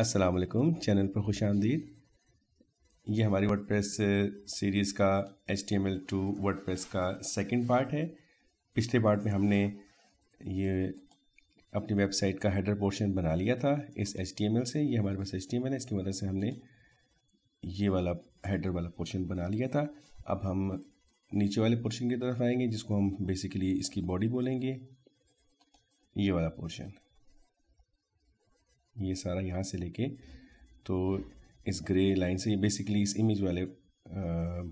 अस्सलाम वालेकुम चैनल पर खुश आमदीद ये हमारी वर्डप्रेस सीरीज़ का H T M L to WordPress का सेकेंड पार्ट है पिछले पार्ट में हमने ये अपनी वेबसाइट का हेडर पोर्शन बना लिया था इस एच टी एम एल से ये हमारे पास एच टी एम एल है इसकी मदद से हमने ये वाला हेडर वाला पोर्शन बना लिया था अब हम नीचे वाले पोर्शन की तरफ आएंगे जिसको हम बेसिकली इसकी बॉडी बोलेंगे ये वाला पोर्शन ये सारा यहाँ से लेके तो इस ग्रे लाइन से ये बेसिकली इस इमेज वाले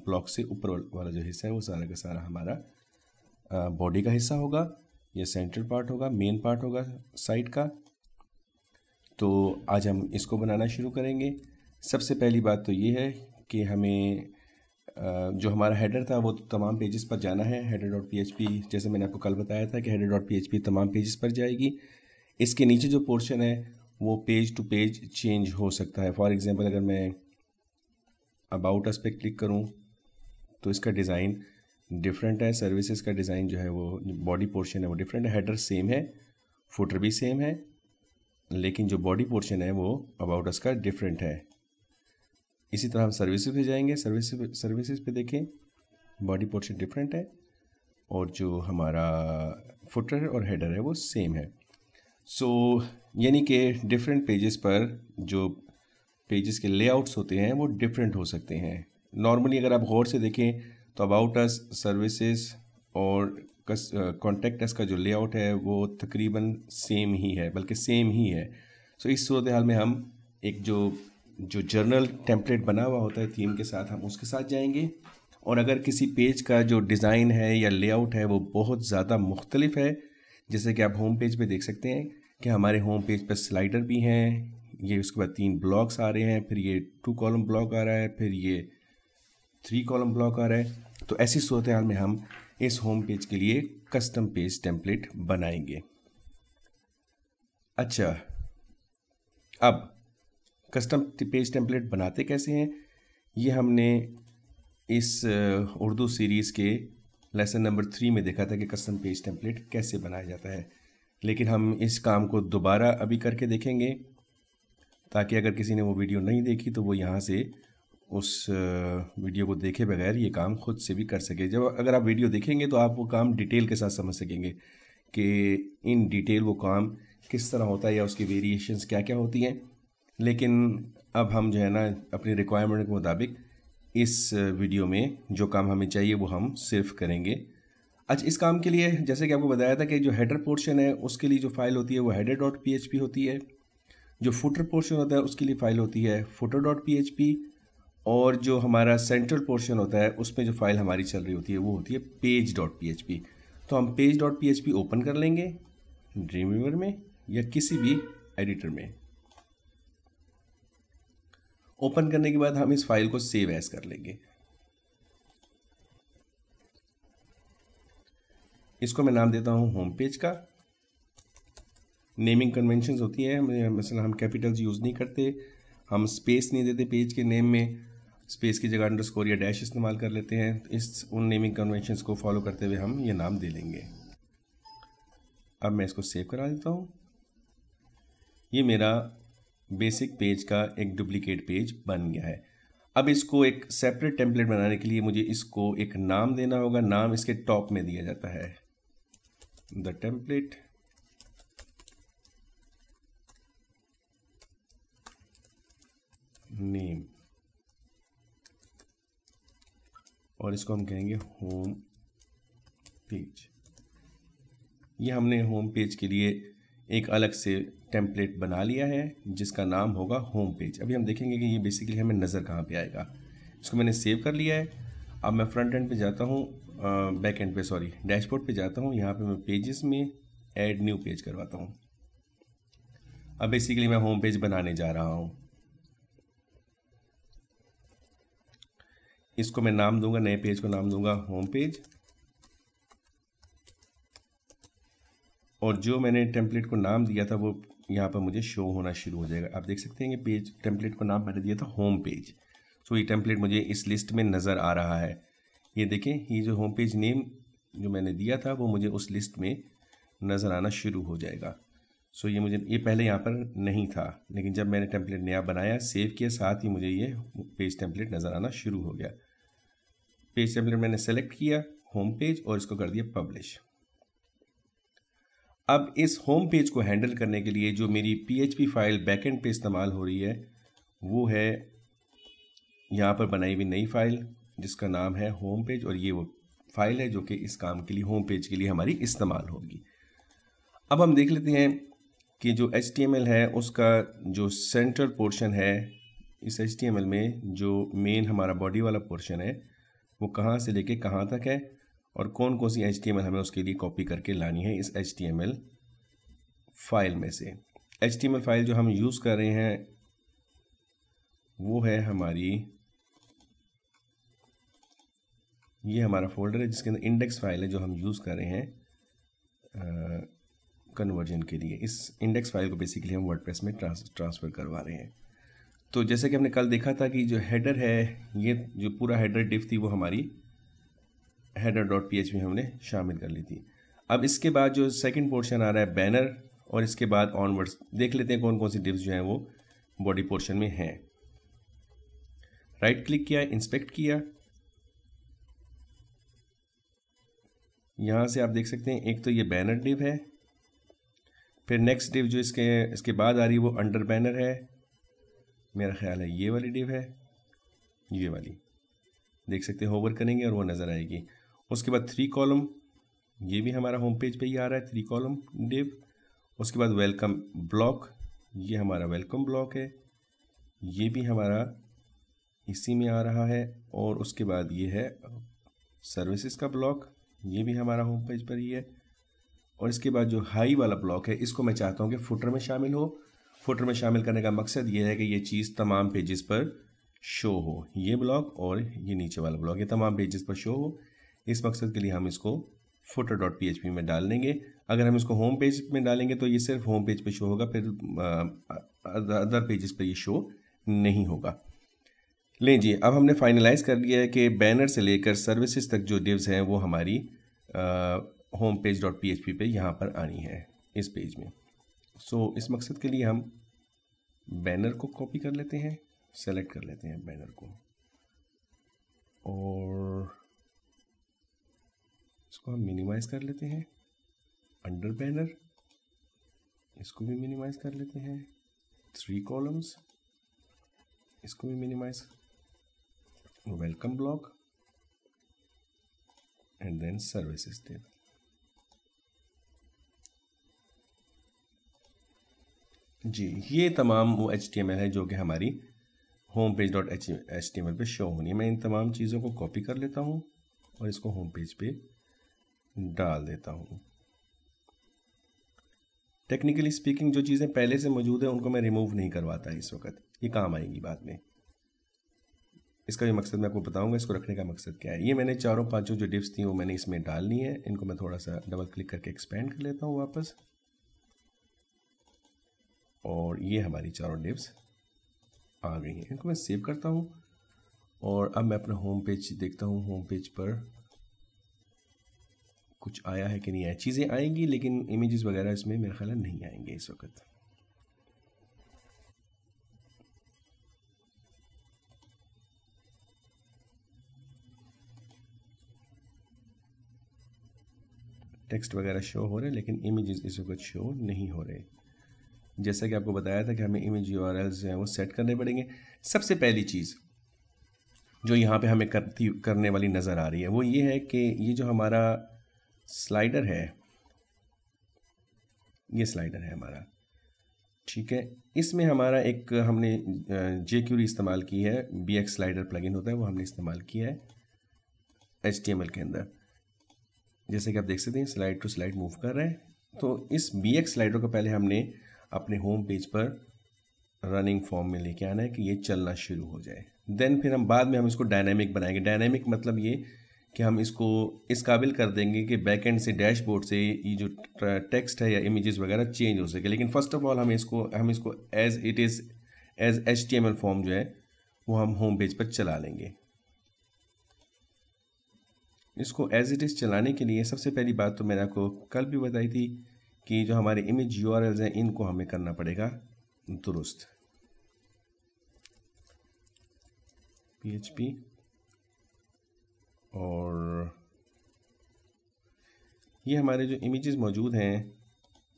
ब्लॉक से ऊपर वाला जो हिस्सा है वो सारा का सारा हमारा बॉडी का हिस्सा होगा ये सेंटर पार्ट होगा मेन पार्ट होगा साइड का तो आज हम इसको बनाना शुरू करेंगे सबसे पहली बात तो ये है कि हमें जो हमारा हेडर था वो तो तमाम पेजेस पर जाना है header dot P H P जैसे मैंने आपको कल बताया था कि header dot P H P तमाम पेजेस पर जाएगी इसके नीचे जो पोर्शन है वो पेज टू पेज चेंज हो सकता है फॉर एग्ज़ाम्पल अगर मैं अबाउट अस पे क्लिक करूँ तो इसका डिज़ाइन डिफरेंट है सर्विसेज का डिज़ाइन जो है वो बॉडी पोर्शन है वो डिफरेंट है हेडर सेम है फुटर भी सेम है लेकिन जो बॉडी पोर्शन है वो अबाउट अस का डिफरेंट है इसी तरह हम सर्विसेज पे जाएंगे सर्विस सर्विसेज पे देखें बॉडी पोर्शन डिफरेंट है और जो हमारा फुटर और हेडर है वो सेम है सो so, यानी कि डिफरेंट पेजेस पर जो पेजेस के लेआउट्स होते हैं वो डिफरेंट हो सकते हैं नॉर्मली अगर आप गौर से देखें तो अबाउट अस सर्विसेज और कॉन्टेक्ट अस का जो लेआउट है वो तकरीबन सेम ही है बल्कि सेम ही है सो so, इस सूरत हाल में हम एक जो जो जर्नल टेम्पलेट बना हुआ होता है थीम के साथ हम उसके साथ जाएंगे और अगर किसी पेज का जो डिज़ाइन है या लेआउट है वो बहुत ज़्यादा मुख्तलिफ है जैसे कि आप होम पेज पे देख सकते हैं कि हमारे होम पेज पर स्लाइडर भी हैं ये उसके बाद तीन ब्लॉक्स आ रहे हैं फिर ये टू कॉलम ब्लॉक आ रहा है फिर ये थ्री कॉलम ब्लॉक आ रहा है तो ऐसी सूरत हाल में हम इस होम पेज के लिए कस्टम पेज टेम्पलेट बनाएंगे अच्छा अब कस्टम पेज टेम्पलेट बनाते कैसे हैं ये हमने इस उर्दू सीरीज़ के लेसन नंबर थ्री में देखा था कि कस्टम पेज टेम्पलेट कैसे बनाया जाता है लेकिन हम इस काम को दोबारा अभी करके देखेंगे ताकि अगर किसी ने वो वीडियो नहीं देखी तो वो यहाँ से उस वीडियो को देखे बगैर ये काम खुद से भी कर सके जब अगर आप वीडियो देखेंगे तो आप वो काम डिटेल के साथ समझ सकेंगे कि इन डिटेल वो काम किस तरह होता है या उसकी वेरिएशंस क्या क्या होती हैं लेकिन अब हम जो है ना अपनी रिक्वायरमेंट के मुताबिक इस वीडियो में जो काम हमें चाहिए वो हम सिर्फ करेंगे अच्छा इस काम के लिए जैसे कि आपको बताया था कि जो हेडर पोर्शन है उसके लिए जो फाइल होती है वो हेडर डॉट पी होती है जो फुटर पोर्शन होता है उसके लिए फ़ाइल होती है फुटर डॉट पी और जो हमारा सेंट्रल पोर्शन होता है उसमें जो फाइल हमारी चल रही होती है वो होती है पेज डॉट पी तो हम पेज डॉट पी ओपन कर लेंगे ड्रीमवीवर में या किसी भी एडिटर में ओपन करने के बाद हम इस फाइल को सेव एज कर लेंगे इसको मैं नाम देता हूँ होम पेज का नेमिंग कन्वेंशन होती है मसल हम कैपिटल्स यूज़ नहीं करते हम स्पेस नहीं देते पेज के नेम में स्पेस की जगह अंडरस्कोर या डैश इस्तेमाल कर लेते हैं तो इस उन नेमिंग कन्वेंशन को फॉलो करते हुए हम ये नाम दे लेंगे अब मैं इसको सेव करा देता हूँ ये मेरा बेसिक पेज का एक डुप्लीकेट पेज बन गया है अब इसको एक सेपरेट टेम्पलेट बनाने के लिए मुझे इसको एक नाम देना होगा नाम इसके टॉप में दिया जाता है the template name और इसको हम कहेंगे होम पेज ये हमने होम पेज के लिए एक अलग से टेम्पलेट बना लिया है जिसका नाम होगा होम पेज अभी हम देखेंगे कि ये बेसिकली हमें नज़र कहाँ पे आएगा इसको मैंने सेव कर लिया है अब मैं फ्रंट एंड पे जाता हूँ बैक एंड पे सॉरी डैशबोर्ड पे जाता हूँ यहाँ पे मैं पेजेस में ऐड न्यू पेज करवाता हूँ अब बेसिकली मैं होम पेज बनाने जा रहा हूँ इसको मैं नाम दूंगा नए पेज को नाम दूंगा होम पेज और जो मैंने टेम्पलेट को नाम दिया था वो यहाँ पर मुझे शो होना शुरू हो जाएगा आप देख सकते हैं कि पेज टेम्पलेट को नाम मैंने दिया था होम पेज सो ये टेम्पलेट मुझे इस लिस्ट में नज़र आ रहा है ये देखें ये जो होम पेज नेम जो मैंने दिया था वो मुझे उस लिस्ट में नज़र आना शुरू हो जाएगा सो ये मुझे ये पहले यहाँ पर नहीं था लेकिन जब मैंने टेम्पलेट नया बनाया सेव किया साथ ही मुझे ये पेज टेम्पलेट नज़र आना शुरू हो गया पेज टेम्पलेट मैंने सेलेक्ट किया होम पेज और इसको कर दिया पब्लिश अब इस होम पेज को हैंडल करने के लिए जो मेरी पी फाइल बैकेंड पे इस्तेमाल हो रही है वो है यहाँ पर बनाई हुई नई फाइल जिसका नाम है होम पेज और ये वो फाइल है जो कि इस काम के लिए होम पेज के लिए हमारी इस्तेमाल होगी अब हम देख लेते हैं कि जो एच है उसका जो सेंटर पोर्शन है इस एच में जो मेन हमारा बॉडी वाला पोर्शन है वो कहाँ से लेके कहाँ तक है और कौन कौन सी एच हमें उसके लिए कॉपी करके लानी है इस एच फाइल में से एच फाइल जो हम यूज़ कर रहे हैं वो है हमारी ये हमारा फोल्डर है जिसके अंदर इंडेक्स फाइल है जो हम यूज़ कर रहे हैं कन्वर्जन के लिए इस इंडेक्स फाइल को बेसिकली हम वर्डप्रेस में ट्रांसफ़र करवा रहे हैं तो जैसे कि हमने कल देखा था कि जो हेडर है ये जो पूरा हेडर डिफ थी वो हमारी हेडर डॉट पी में हमने शामिल कर ली थी अब इसके बाद जो सेकंड पोर्शन आ रहा है बैनर और इसके बाद ऑनवर्ड्स देख लेते हैं कौन कौन सी डिप्स जो हैं वो बॉडी पोर्शन में हैं राइट क्लिक किया इंस्पेक्ट किया यहाँ से आप देख सकते हैं एक तो ये बैनर डिव है फिर नेक्स्ट डिव जो इसके इसके बाद आ रही है वो अंडर बैनर है मेरा ख्याल है ये वाली डिव है ये वाली देख सकते हैं होवर करेंगे और वो नज़र आएगी उसके बाद थ्री कॉलम ये भी हमारा होम पेज पे ही आ रहा है थ्री कॉलम डिव उसके बाद वेलकम ब्लॉक ये हमारा वेलकम ब्लॉक है ये भी हमारा इसी में आ रहा है और उसके बाद ये है सर्विसेज का ब्लॉक ये भी हमारा होम पेज पर ही है और इसके बाद जो हाई वाला ब्लॉक है इसको मैं चाहता हूँ कि फुटर में शामिल हो फुटर में शामिल करने का मकसद ये है कि ये चीज़ तमाम पेजेस पर शो हो ये ब्लॉक और ये नीचे वाला ब्लॉक ये तमाम पेजेस पर शो हो इस मकसद के लिए हम इसको फुटर डॉट पी में डाल देंगे अगर हम इसको होम पेज में डालेंगे तो ये सिर्फ होम पेज पर शो होगा फिर अदर पेजेस पर ये शो नहीं होगा लें जी अब हमने फाइनलाइज कर लिया है कि बैनर से लेकर सर्विसेज तक जो डिव्स हैं वो हमारी home page dot P H P पर यहाँ पर आनी है इस पेज में सो so, इस मकसद के लिए हम बैनर को कॉपी कर लेते हैं सेलेक्ट कर लेते हैं बैनर को और इसको हम मिनिमाइज़ कर लेते हैं अंडर बैनर इसको भी मिनिमाइज़ कर लेते हैं थ्री कॉलम्स इसको भी minimise welcome block and then services table. जी ये तमाम वो एच है जो कि हमारी home page dot H H T M L पर शो होनी है मैं इन तमाम चीज़ों को कॉपी कर लेता हूँ और इसको होम पेज पे डाल देता हूँ टेक्निकली स्पीकिंग जो चीज़ें पहले से मौजूद हैं उनको मैं रिमूव नहीं करवाता इस वक्त ये काम आएगी बाद में इसका भी मकसद मैं आपको बताऊंगा इसको रखने का मकसद क्या है ये मैंने चारों पांचों जो डिप्स थी वो मैंने इसमें डाल ली है इनको मैं थोड़ा सा डबल क्लिक करके एक्सपेंड कर लेता हूँ वापस और ये हमारी चारों डिप्स आ गई हैं इनको मैं सेव करता हूँ और अब मैं अपना होम पेज देखता हूँ होम पेज पर कुछ आया है कि नहीं आया चीज़ें आएंगी लेकिन इमेजेस वगैरह इसमें मेरा ख्याल नहीं आएंगे इस वक्त टेक्स्ट वगैरह शो हो रहे हैं लेकिन इमेजेस इस वक्त शो नहीं हो रहे जैसा कि आपको बताया था कि हमें इमेज यू एल्स हैं वो सेट करने पड़ेंगे सबसे पहली चीज़ जो यहाँ पे हमें करती करने वाली नज़र आ रही है वो ये है कि ये जो हमारा स्लाइडर है ये स्लाइडर है हमारा ठीक है इसमें हमारा एक हमने जे क्यूरी इस्तेमाल की है बी एक्स स्लाइडर प्लगइन होता है वो हमने इस्तेमाल किया है एच के अंदर जैसे कि आप देख सकते हैं स्लाइड टू स्लाइड मूव कर रहे हैं तो इस बी एक्स स्लाइडर को पहले हमने अपने होम पेज पर रनिंग फॉर्म में लेके आना है कि ये चलना शुरू हो जाए देन फिर हम बाद में हम इसको डायनेमिक बनाएंगे डायनेमिक मतलब ये कि हम इसको इस काबिल कर देंगे कि बैक एंड से डैशबोर्ड से ये जो टेक्स्ट है या इमेजेस वगैरह चेंज हो सके लेकिन फर्स्ट ऑफ ऑल हम इसको हम इसको as it is as H form जो है वो हम होम पेज पर चला लेंगे इसको एज इट इज़ चलाने के लिए सबसे पहली बात तो मैंने आपको कल भी बताई थी कि जो हमारे इमेज यू हैं इनको हमें करना पड़ेगा दुरुस्त पी और ये हमारे जो इमेजेस मौजूद हैं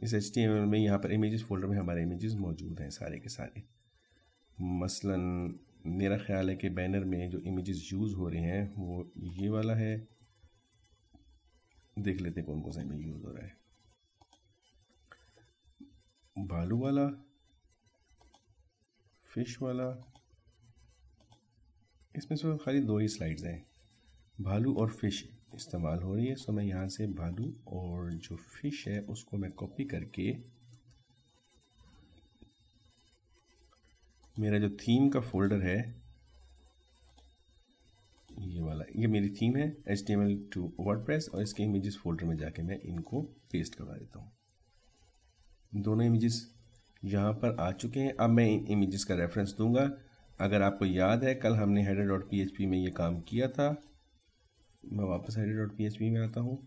इस एच में यहाँ पर इमेजेस फोल्डर में हमारे इमेजेस मौजूद हैं सारे के सारे मसलन मेरा ख्याल है कि बैनर में जो इमेजेस यूज़ हो रहे हैं वो ये वाला है देख लेते हैं कौन कौन सा इमेज यूज़ हो रहा है भालू वाला फिश वाला इसमें से खाली दो ही स्लाइड्स हैं भालू और फिश इस्तेमाल हो रही है सो मैं यहाँ से भालू और जो फिश है उसको मैं कॉपी करके मेरा जो थीम का फोल्डर है ये वाला ये मेरी थीम है H D M L to word और इसके इमेजेस फोल्डर में जाके मैं इनको पेस्ट करवा देता हूँ दोनों इमेजेस यहाँ पर आ चुके हैं अब मैं इन इमेजेस का रेफरेंस दूंगा अगर आपको याद है कल हमने header dot P H P में ये काम किया था मैं वापस header dot P H P में आता हूँ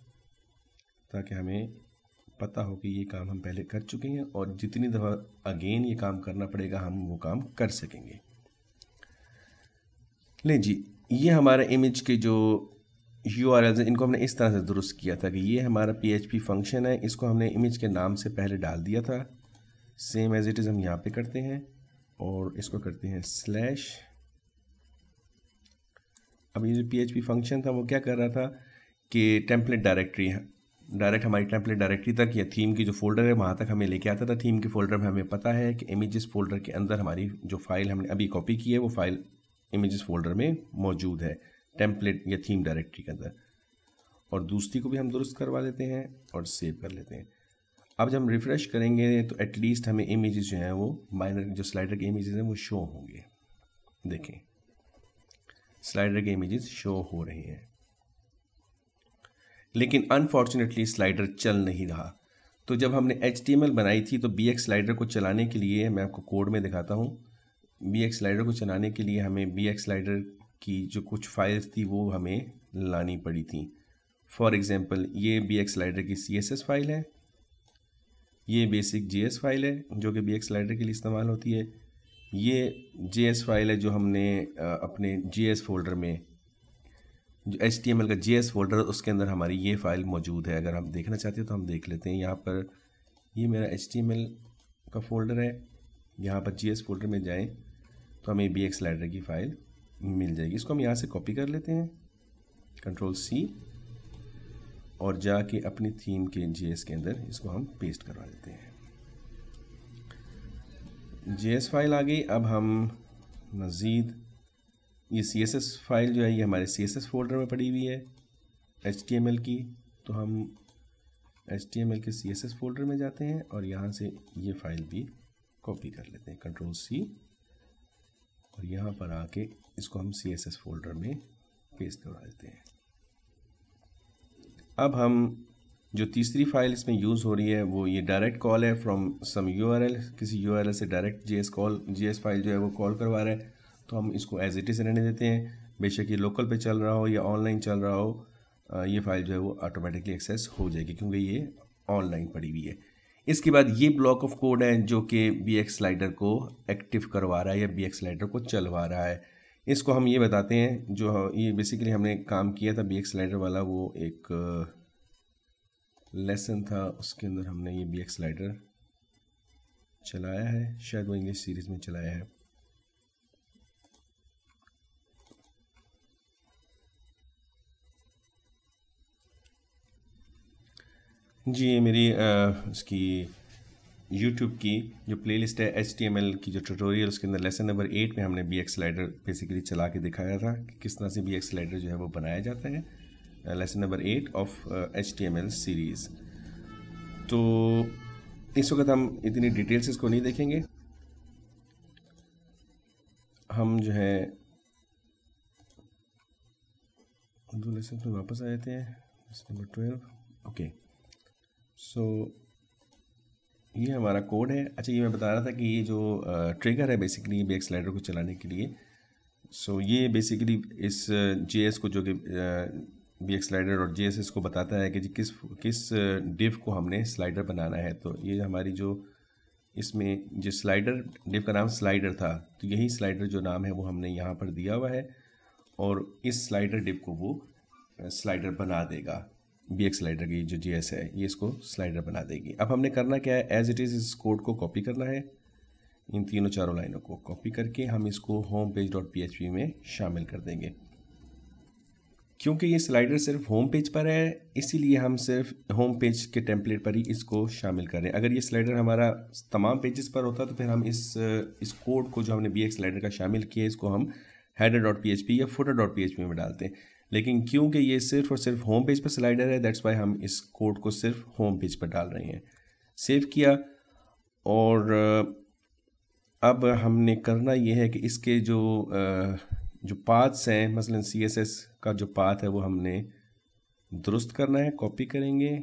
ताकि हमें पता हो कि ये काम हम पहले कर चुके हैं और जितनी दफ़ा अगेन ये काम करना पड़ेगा हम वो काम कर सकेंगे ले जी ये हमारा इमेज के जो यू आर इनको हमने इस तरह से दुरुस्त किया था कि ये हमारा पी फंक्शन है इसको हमने इमेज के नाम से पहले डाल दिया था सेम एज इट इज़ हम यहाँ पे करते हैं और इसको करते हैं स्लैश अब ये जो पी फंक्शन था वो क्या कर रहा था कि टेम्पलेट डायरेक्टरी डायरेक्ट हमारी टेम्पलेट डायरेक्टरी तक या थीम की जो फोल्डर है वहाँ तक हमें लेके आता था थीम के फोल्डर में हमें पता है कि इमेज फोल्डर के अंदर हमारी जो फाइल हमने अभी कॉपी की है वो फाइल इमेजेस फोल्डर में मौजूद है टेम्पलेट या थीम डायरेक्टरी के अंदर और दूसरी को भी हम दुरुस्त करवा लेते हैं और सेव कर लेते हैं अब जब हम रिफ़्रेश करेंगे तो एटलीस्ट हमें इमेजेस जो हैं वो माइनर जो स्लाइडर के इमेजेस हैं वो शो होंगे देखें स्लाइडर के इमेजेस शो हो रहे हैं लेकिन अनफॉर्चुनेटली स्लाइडर चल नहीं रहा तो जब हमने एच बनाई थी तो बी स्लाइडर को चलाने के लिए मैं आपको कोड में दिखाता हूँ बी एक्स स्लाइडर को चलाने के लिए हमें बी एक्स स्लाइडर की जो कुछ फाइल्स थी वो हमें लानी पड़ी थी फॉर एग्ज़ाम्पल ये बी एक्स स्लाइडर की सी एस एस फाइल है ये बेसिक जे एस फाइल है जो कि बी एक्स स्लाइडर के लिए इस्तेमाल होती है ये जे एस फाइल है जो हमने अपने जे एस फोल्डर में जो एच टी एम एल का जे एस फोल्डर उसके अंदर हमारी ये फ़ाइल मौजूद है अगर हम देखना चाहते हैं तो हम देख लेते हैं यहाँ पर ये मेरा एच टी एम एल का फोल्डर है यहाँ पर जी एस फोल्डर में जाएँ तो हमें बी एक्स लाइडर की फ़ाइल मिल जाएगी इसको हम यहाँ से कॉपी कर लेते हैं कंट्रोल सी और जाके अपनी थीम के जे के अंदर इसको हम पेस्ट करवा देते हैं जे फाइल आ गई अब हम मज़ीद ये सी एस एस फाइल जो है ये हमारे सी एस एस फोल्डर में पड़ी हुई है एच टी एम एल की तो हम एच टी एम एल के सी एस एस फोल्डर में जाते हैं और यहाँ से ये फाइल भी कॉपी कर लेते हैं कंट्रोल सी और यहाँ पर आके इसको हम सी एस एस फोल्डर में पेस्ट करवा देते हैं अब हम जो तीसरी फाइल इसमें यूज़ हो रही है वो ये डायरेक्ट कॉल है फ्रॉम सम यू किसी यू से डायरेक्ट जी कॉल जी फाइल जो है वो कॉल करवा रहा है तो हम इसको एज इट इज़ रहने देते हैं बेशक ये लोकल पे चल रहा हो या ऑनलाइन चल रहा हो ये फ़ाइल जो है वो ऑटोमेटिकली एक्सेस हो जाएगी क्योंकि ये ऑनलाइन पड़ी हुई है इसके बाद ये ब्लॉक ऑफ कोड है जो कि बी एक्स स्लाइडर को एक्टिव करवा रहा है या बी एक्स स्लाइडर को चलवा रहा है इसको हम ये बताते हैं जो ये बेसिकली हमने काम किया था बी एक्स स्लाइडर वाला वो एक लेसन था उसके अंदर हमने ये बी एक्स स्लाइडर चलाया है शायद वो इंग्लिश सीरीज़ में चलाया है जी ये मेरी इसकी यूट्यूब की जो प्लेलिस्ट है एच की जो ट्यूटोरियल उसके अंदर लेसन नंबर एट में हमने बी एक्स स्लाइडर बेसिकली चला के दिखाया था कि किस तरह से बी एक्स स्लाइडर जो है वो बनाया जाता है lesson number eight of H series तो इस वक्त हम इतनी डिटेल्स इसको नहीं देखेंगे हम जो है दो लेसन में वापस आ जाते हैं lesson number twelve okay okay. So so, ये हमारा कोड है अच्छा ये मैं बता रहा था कि ये जो ट्रिगर है बेसिकली बेक स्लाइडर को चलाने के लिए सो so, ये बेसिकली इस जे को जो कि बी एक्स स्लाइडर और जे को बताता है कि जी किस किस डिव को हमने स्लाइडर बनाना है तो ये हमारी जो इसमें जो स्लाइडर डिव का नाम स्लाइडर था तो यही स्लाइडर जो नाम है वो हमने यहाँ पर दिया हुआ है और इस स्लाइडर डिव को वो स्लाइडर बना देगा बी एक्स स्लाइडर की जो जी है ये इसको स्लाइडर बना देगी अब हमने करना क्या है एज इट इज़ इस कोड को कॉपी करना है इन तीनों चारों लाइनों को कॉपी करके हम इसको home page dot P H P में शामिल कर देंगे क्योंकि ये स्लाइडर सिर्फ होम पेज पर है इसीलिए हम सिर्फ होम पेज के टेम्पलेट पर ही इसको शामिल कर रहे हैं अगर ये स्लाइडर हमारा तमाम पेजेस पर होता तो फिर हम इस इस कोड को जो हमने बी एक्स स्लाइडर का शामिल किया है इसको हम header dot P H P या footer dot P H P में डालते हैं लेकिन क्योंकि ये सिर्फ और सिर्फ होम पेज पर स्लाइडर है दैट्स वाई हम इस कोड को सिर्फ होम पेज पर डाल रहे हैं सेव किया और अब हमने करना ये है कि इसके जो जो पाथ्स हैं मसलन सीएसएस का जो पाथ है वो हमने दुरुस्त करना है कॉपी करेंगे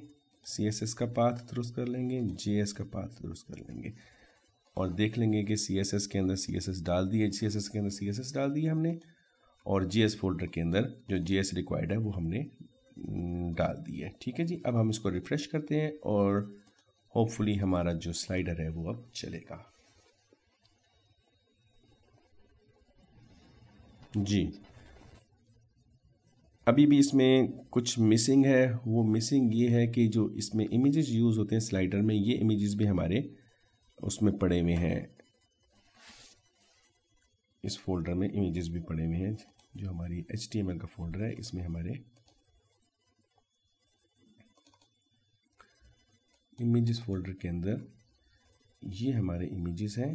सीएसएस का पाथ दुरुस्त कर लेंगे एस का पाथ दुरुस्त कर लेंगे और देख लेंगे कि सीएसएस के अंदर सीएसएस डाल दिए एस के अंदर सीएसएस डाल दिए हमने और जी फोल्डर के अंदर जो जी रिक्वायर्ड है वो हमने हम्म, डाल दी है ठीक है जी अब हम इसको रिफ़्रेश करते हैं और होपफुली हमारा जो स्लाइडर है वो अब चलेगा जी अभी भी इसमें कुछ मिसिंग है वो मिसिंग ये है कि जो इसमें इमेजेस यूज़ होते हैं स्लाइडर में ये इमेजेस भी हमारे उसमें पड़े हुए हैं इस फोल्डर में इमेजेस भी पड़े हुए हैं जो हमारी एच का फोल्डर है इसमें हमारे इमेजेस फोल्डर के अंदर ये हमारे इमेजेस हैं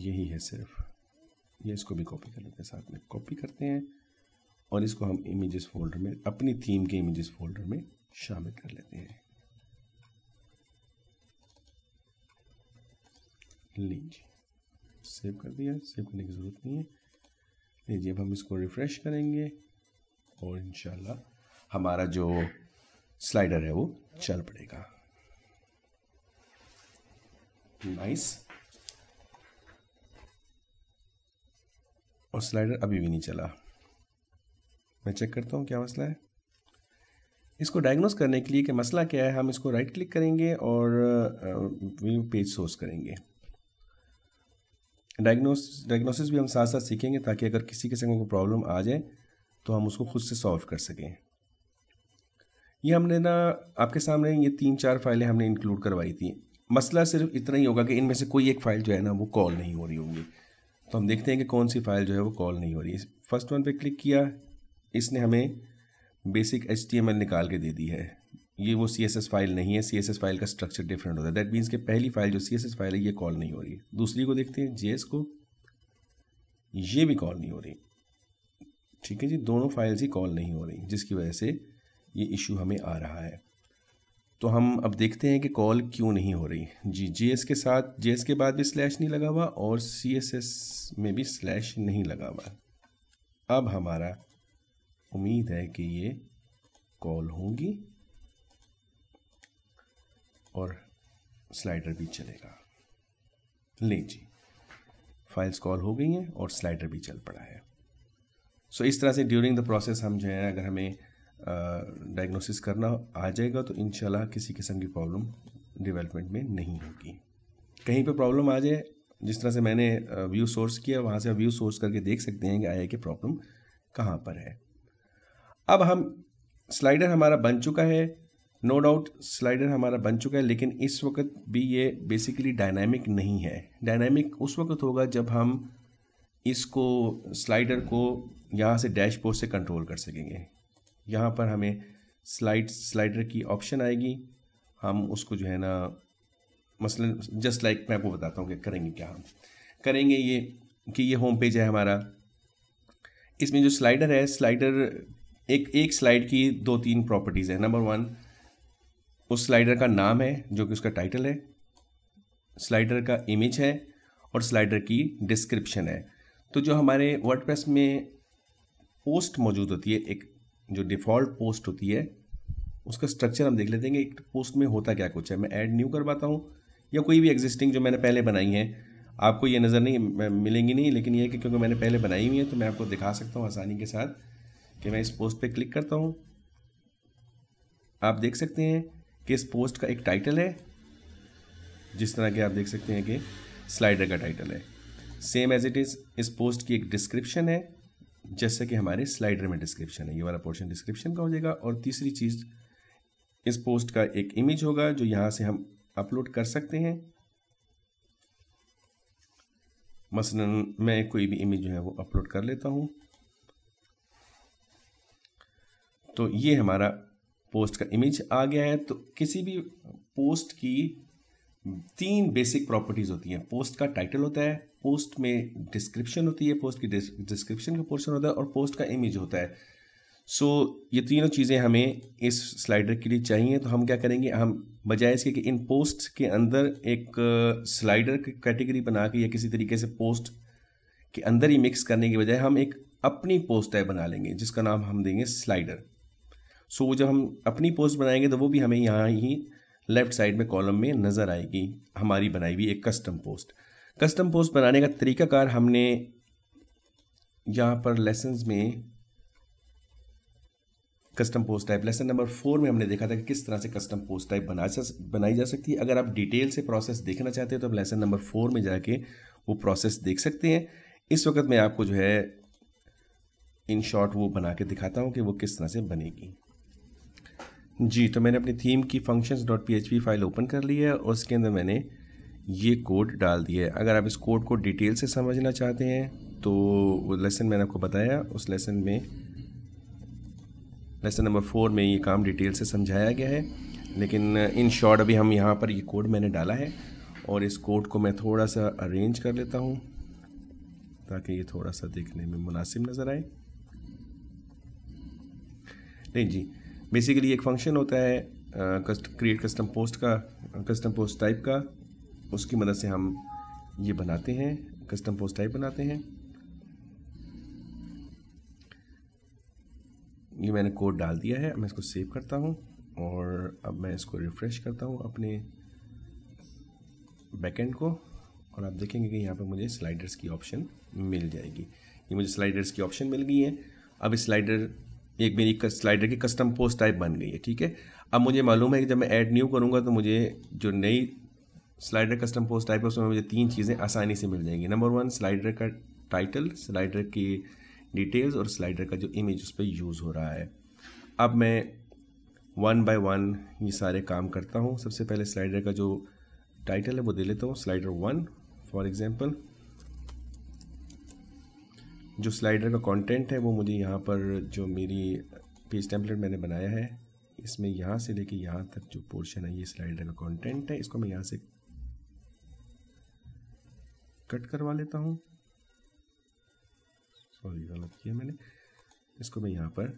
यही है सिर्फ ये इसको भी कॉपी कर लेते हैं साथ में कॉपी करते हैं और इसको हम इमेजेस फोल्डर में अपनी थीम के इमेजेस फोल्डर में शामिल कर लेते हैं लीजिए सेव कर दिया सेव करने की ज़रूरत नहीं है लीजिए अब हम इसको रिफ़्रेश करेंगे और इन हमारा जो स्लाइडर है वो चल पड़ेगा नाइस और स्लाइडर अभी भी नहीं चला मैं चेक करता हूँ क्या मसला है इसको डायग्नोस करने के लिए कि मसला क्या है हम इसको राइट क्लिक करेंगे और व्यू पेज सोर्स करेंगे डायग्नोस डायग्नोसिस भी हम साथ साथ सीखेंगे ताकि अगर किसी किस्म को प्रॉब्लम आ जाए तो हम उसको खुद से सॉल्व कर सकें ये हमने ना आपके सामने ये तीन चार फाइलें हमने इंक्लूड करवाई थी मसला सिर्फ इतना ही होगा कि इनमें से कोई एक फ़ाइल जो है ना वो कॉल नहीं हो रही होगी तो हम देखते हैं कि कौन सी फ़ाइल जो है वो कॉल नहीं हो रही फर्स्ट वन पे क्लिक किया इसने हमें बेसिक एच निकाल के दे दी है ये वो सी एस एस फाइल नहीं है सी एस एस फाइल का स्ट्रक्चर डिफरेंट होता है दैट मीन्स कि पहली फाइल जो सी एस एस फाइल है ये कॉल नहीं हो रही है दूसरी को देखते हैं जे एस को ये भी कॉल नहीं हो रही ठीक है जी दोनों फाइल्स ही कॉल नहीं हो रही जिसकी वजह से ये इशू हमें आ रहा है तो हम अब देखते हैं कि कॉल क्यों नहीं हो रही जी जे एस के साथ जे एस के बाद भी स्लैश नहीं लगा हुआ और सी एस एस में भी स्लैश नहीं लगा हुआ अब हमारा उम्मीद है कि ये कॉल होंगी और स्लाइडर भी चलेगा ले जी फाइल्स कॉल हो गई हैं और स्लाइडर भी चल पड़ा है सो so, इस तरह से ड्यूरिंग द प्रोसेस हम जो है अगर हमें डायग्नोसिस करना आ जाएगा तो इन किसी किस्म की प्रॉब्लम डेवलपमेंट में नहीं होगी कहीं पे प्रॉब्लम आ जाए जिस तरह से मैंने व्यू सोर्स किया वहाँ से व्यू सोर्स करके देख सकते हैं कि आया कि प्रॉब्लम कहाँ पर है अब हम स्लाइडर हमारा बन चुका है नो डाउट स्लाइडर हमारा बन चुका है लेकिन इस वक्त भी ये बेसिकली डायनामिक नहीं है डायनामिक उस वक्त होगा जब हम इसको स्लाइडर को यहाँ से डैशबोर्ड से कंट्रोल कर सकेंगे यहाँ पर हमें स्लाइड स्लाइडर की ऑप्शन आएगी हम उसको जो है ना मसलन जस्ट लाइक मैं आपको बताता हूँ कि करेंगे क्या हम करेंगे ये कि ये होम पेज है हमारा इसमें जो स्लाइडर है स्लाइडर एक एक स्लाइड की दो तीन प्रॉपर्टीज़ है नंबर वन उस स्लाइडर का नाम है जो कि उसका टाइटल है स्लाइडर का इमेज है और स्लाइडर की डिस्क्रिप्शन है तो जो हमारे वर्डप्रेस में पोस्ट मौजूद होती है एक जो डिफ़ॉल्ट पोस्ट होती है उसका स्ट्रक्चर हम देख लेते हैं एक पोस्ट में होता क्या कुछ है मैं ऐड न्यू करवाता हूँ या कोई भी एग्जिस्टिंग जो मैंने पहले बनाई है आपको ये नज़र नहीं मिलेंगी नहीं लेकिन ये कि क्योंकि मैंने पहले बनाई हुई है तो मैं आपको दिखा सकता हूँ आसानी के साथ कि मैं इस पोस्ट पर क्लिक करता हूँ आप देख सकते हैं कि इस पोस्ट का एक टाइटल है जिस तरह के आप देख सकते हैं कि स्लाइडर का टाइटल है सेम एज इट इज़ इस पोस्ट की एक डिस्क्रिप्शन है जैसे कि हमारे स्लाइडर में डिस्क्रिप्शन है ये वाला पोर्शन डिस्क्रिप्शन का हो जाएगा और तीसरी चीज़ इस पोस्ट का एक इमेज होगा जो यहाँ से हम अपलोड कर सकते हैं मसलन मैं कोई भी इमेज जो है वो अपलोड कर लेता हूँ तो ये हमारा पोस्ट का इमेज आ गया है तो किसी भी पोस्ट की तीन बेसिक प्रॉपर्टीज़ होती हैं पोस्ट का टाइटल होता है पोस्ट में डिस्क्रिप्शन होती है पोस्ट की डिस्क्रिप्शन का पोर्शन होता है और पोस्ट का इमेज होता है सो so, ये तीनों चीज़ें हमें इस स्लाइडर के लिए चाहिए तो हम क्या करेंगे हम बजाय इसके कि इन पोस्ट के अंदर एक स्लाइडर की कैटेगरी बना के या किसी तरीके से पोस्ट के अंदर ही मिक्स करने के बजाय हम एक अपनी पोस्ट टाइप बना लेंगे जिसका नाम हम देंगे स्लाइडर सो जब हम अपनी पोस्ट बनाएंगे तो वो भी हमें यहाँ ही लेफ्ट साइड में कॉलम में नज़र आएगी हमारी बनाई हुई एक कस्टम पोस्ट कस्टम पोस्ट बनाने का तरीकाकार हमने यहाँ पर लेसन में custom post type lesson number four में हमने देखा था कि किस तरह से कस्टम पोस्ट टाइप बना बनाई जा सकती है अगर आप डिटेल से प्रोसेस देखना चाहते हो तो आप लेसन नंबर फोर में जाके वो प्रोसेस देख सकते हैं इस वक्त मैं आपको जो है इन शॉर्ट वो बना के दिखाता हूँ कि वो किस तरह से बनेगी जी तो मैंने अपनी थीम की functions dot P file open कर ली है और उसके अंदर मैंने ये कोड डाल दिया है अगर आप इस कोड को डिटेल से समझना चाहते हैं तो लेसन मैंने आपको बताया उस लेसन में लेसन नंबर फोर में ये काम डिटेल से समझाया गया है लेकिन इन शॉर्ट अभी हम यहाँ पर ये कोड मैंने डाला है और इस कोड को मैं थोड़ा सा अरेंज कर लेता हूँ ताकि ये थोड़ा सा देखने में मुनासिब नज़र आए नहीं जी बेसिकली एक फंक्शन होता है क्रिएट कस्टम पोस्ट का कस्टम पोस्ट टाइप का उसकी मदद से हम ये बनाते हैं कस्टम पोस्ट टाइप बनाते हैं ये मैंने कोड डाल दिया है मैं इसको सेव करता हूँ और अब मैं इसको रिफ़्रेश करता हूँ अपने बैकेंड को और आप देखेंगे कि यहाँ पर मुझे स्लाइडर्स की ऑप्शन मिल जाएगी ये मुझे स्लाइडर्स की ऑप्शन मिल गई है अब स्लाइडर एक मेरी स्लाइडर की कस्टम पोस्ट टाइप बन गई है ठीक है अब मुझे मालूम है कि जब मैं ऐड न्यू करूँगा तो मुझे जो नई स्लाइडर कस्टम पोस्ट टाइप है उसमें मुझे तीन चीज़ें आसानी से मिल जाएंगी नंबर वन स्लाइडर का टाइटल स्लाइडर की डिटेल्स और स्लाइडर का जो इमेज उस पर यूज़ हो रहा है अब मैं वन बाय वन ये सारे काम करता हूँ सबसे पहले स्लाइडर का जो टाइटल है वो दे लेता हूँ स्लाइडर वन फॉर एग्ज़ाम्पल जो स्लाइडर का कंटेंट है वो मुझे यहाँ पर जो मेरी पेज टेम्पलेट मैंने बनाया है इसमें यहाँ से लेके यहाँ तक जो पोर्शन है ये स्लाइडर का कंटेंट है इसको मैं यहाँ से कट करवा लेता हूँ सॉरी गलत किया मैंने इसको मैं यहाँ पर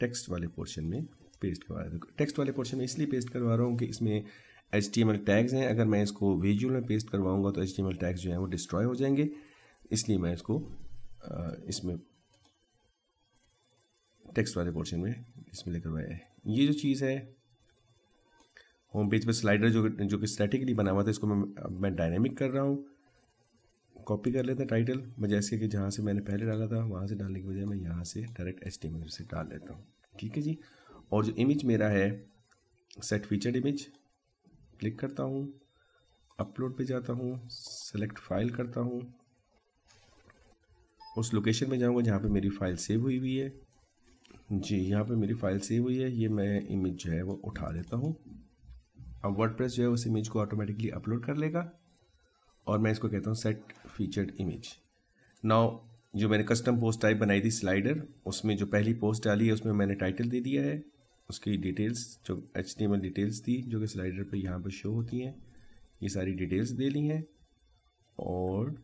टेक्स्ट वाले पोर्शन में पेस्ट करवा देता हूँ टेक्स्ट वाले पोर्शन में इसलिए पेस्ट करवा रहा हूँ कि इसमें एच टैग्स हैं अगर मैं इसको विजुअल में पेस्ट करवाऊँगा तो एच टैग्स जो हैं वो डिस्ट्रॉय हो जाएंगे इसलिए मैं इसको इसमें टेक्स्ट वाले पोर्शन में इसमें लेकर आया है ये जो चीज़ है होम पेज पर स्लाइडर जो जो कि स्टैटिकली बना हुआ था इसको मैं मैं डायनेमिक कर रहा हूँ कॉपी कर लेते हैं टाइटल मैं जैसे कि जहाँ से मैंने पहले डाला था वहाँ से डालने की बजाय मैं यहाँ से डायरेक्ट एच से डाल लेता हूँ ठीक है जी और जो इमेज मेरा है सेट फीचर्ड इमेज क्लिक करता हूँ अपलोड पे जाता हूँ सेलेक्ट फाइल करता हूँ उस लोकेशन में जाऊँगा जहाँ पर मेरी फ़ाइल सेव हुई हुई है जी यहाँ पे मेरी फ़ाइल सेव हुई है ये मैं इमेज जो है वो उठा लेता हूँ अब वर्डप्रेस जो है उस इमेज को ऑटोमेटिकली अपलोड कर लेगा और मैं इसको कहता हूँ सेट फीचर्ड इमेज नाउ जो मैंने कस्टम पोस्ट टाइप बनाई थी स्लाइडर उसमें जो पहली पोस्ट डाली है उसमें मैंने टाइटल दे दिया है उसकी डिटेल्स जो एच डिटेल्स थी जो कि स्लाइडर पर यहाँ पर शो होती हैं ये सारी डिटेल्स दे ली हैं और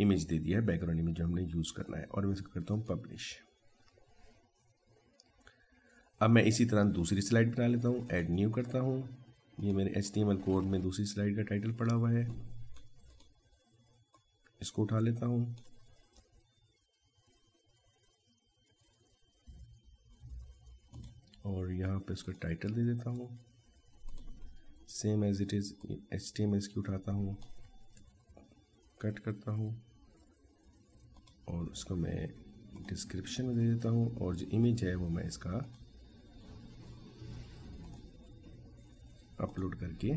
इमेज दे दिया है बैकग्राउंड इमेज हमने यूज़ करना है और मैं इसको करता हूँ पब्लिश अब मैं इसी तरह दूसरी स्लाइड बना लेता हूँ एड न्यू करता हूँ ये मेरे एच कोड में दूसरी स्लाइड का टाइटल पड़ा हुआ है इसको उठा लेता हूँ और यहाँ पे इसका टाइटल दे देता हूँ same as it is H T M L की उठाता हूँ कट करता हूँ और उसको मैं डिस्क्रिप्शन में दे देता हूँ और जो इमेज है वो मैं इसका अपलोड करके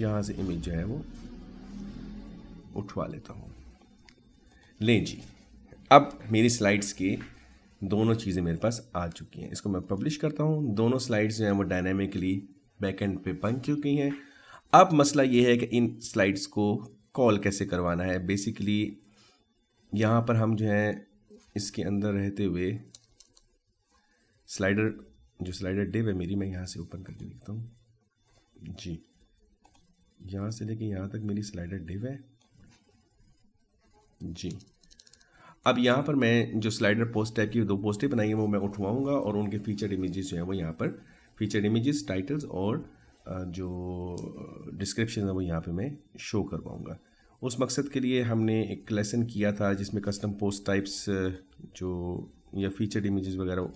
यहाँ से इमेज जो है वो उठवा लेता हूँ ले जी अब मेरी स्लाइड्स के दोनों चीज़ें मेरे पास आ चुकी हैं इसको मैं पब्लिश करता हूँ दोनों स्लाइड्स जो हैं वो बैक एंड पे बन चुकी हैं अब मसला ये है कि इन स्लाइड्स को कॉल कैसे करवाना है बेसिकली यहाँ पर हम जो है इसके अंदर रहते हुए स्लाइडर जो स्लाइडर डिव है मेरी मैं यहाँ से ओपन करके देखता हूँ जी यहाँ से लेके यहाँ तक मेरी स्लाइडर डिव है जी अब यहाँ पर मैं जो स्लाइडर पोस्ट टाइप की दो पोस्टें बनाई हैं वो मैं उठवाऊँगा और उनके फीचर इमेजेस जो है वो यहाँ पर फीचर इमेजेस टाइटल्स और जो डिस्क्रिप्शन है वो यहाँ पे मैं शो करवाऊँगा उस मकसद के लिए हमने एक लेसन किया था जिसमें कस्टम पोस्ट टाइप्स जो या फीचर्ड इमेजेस वगैरह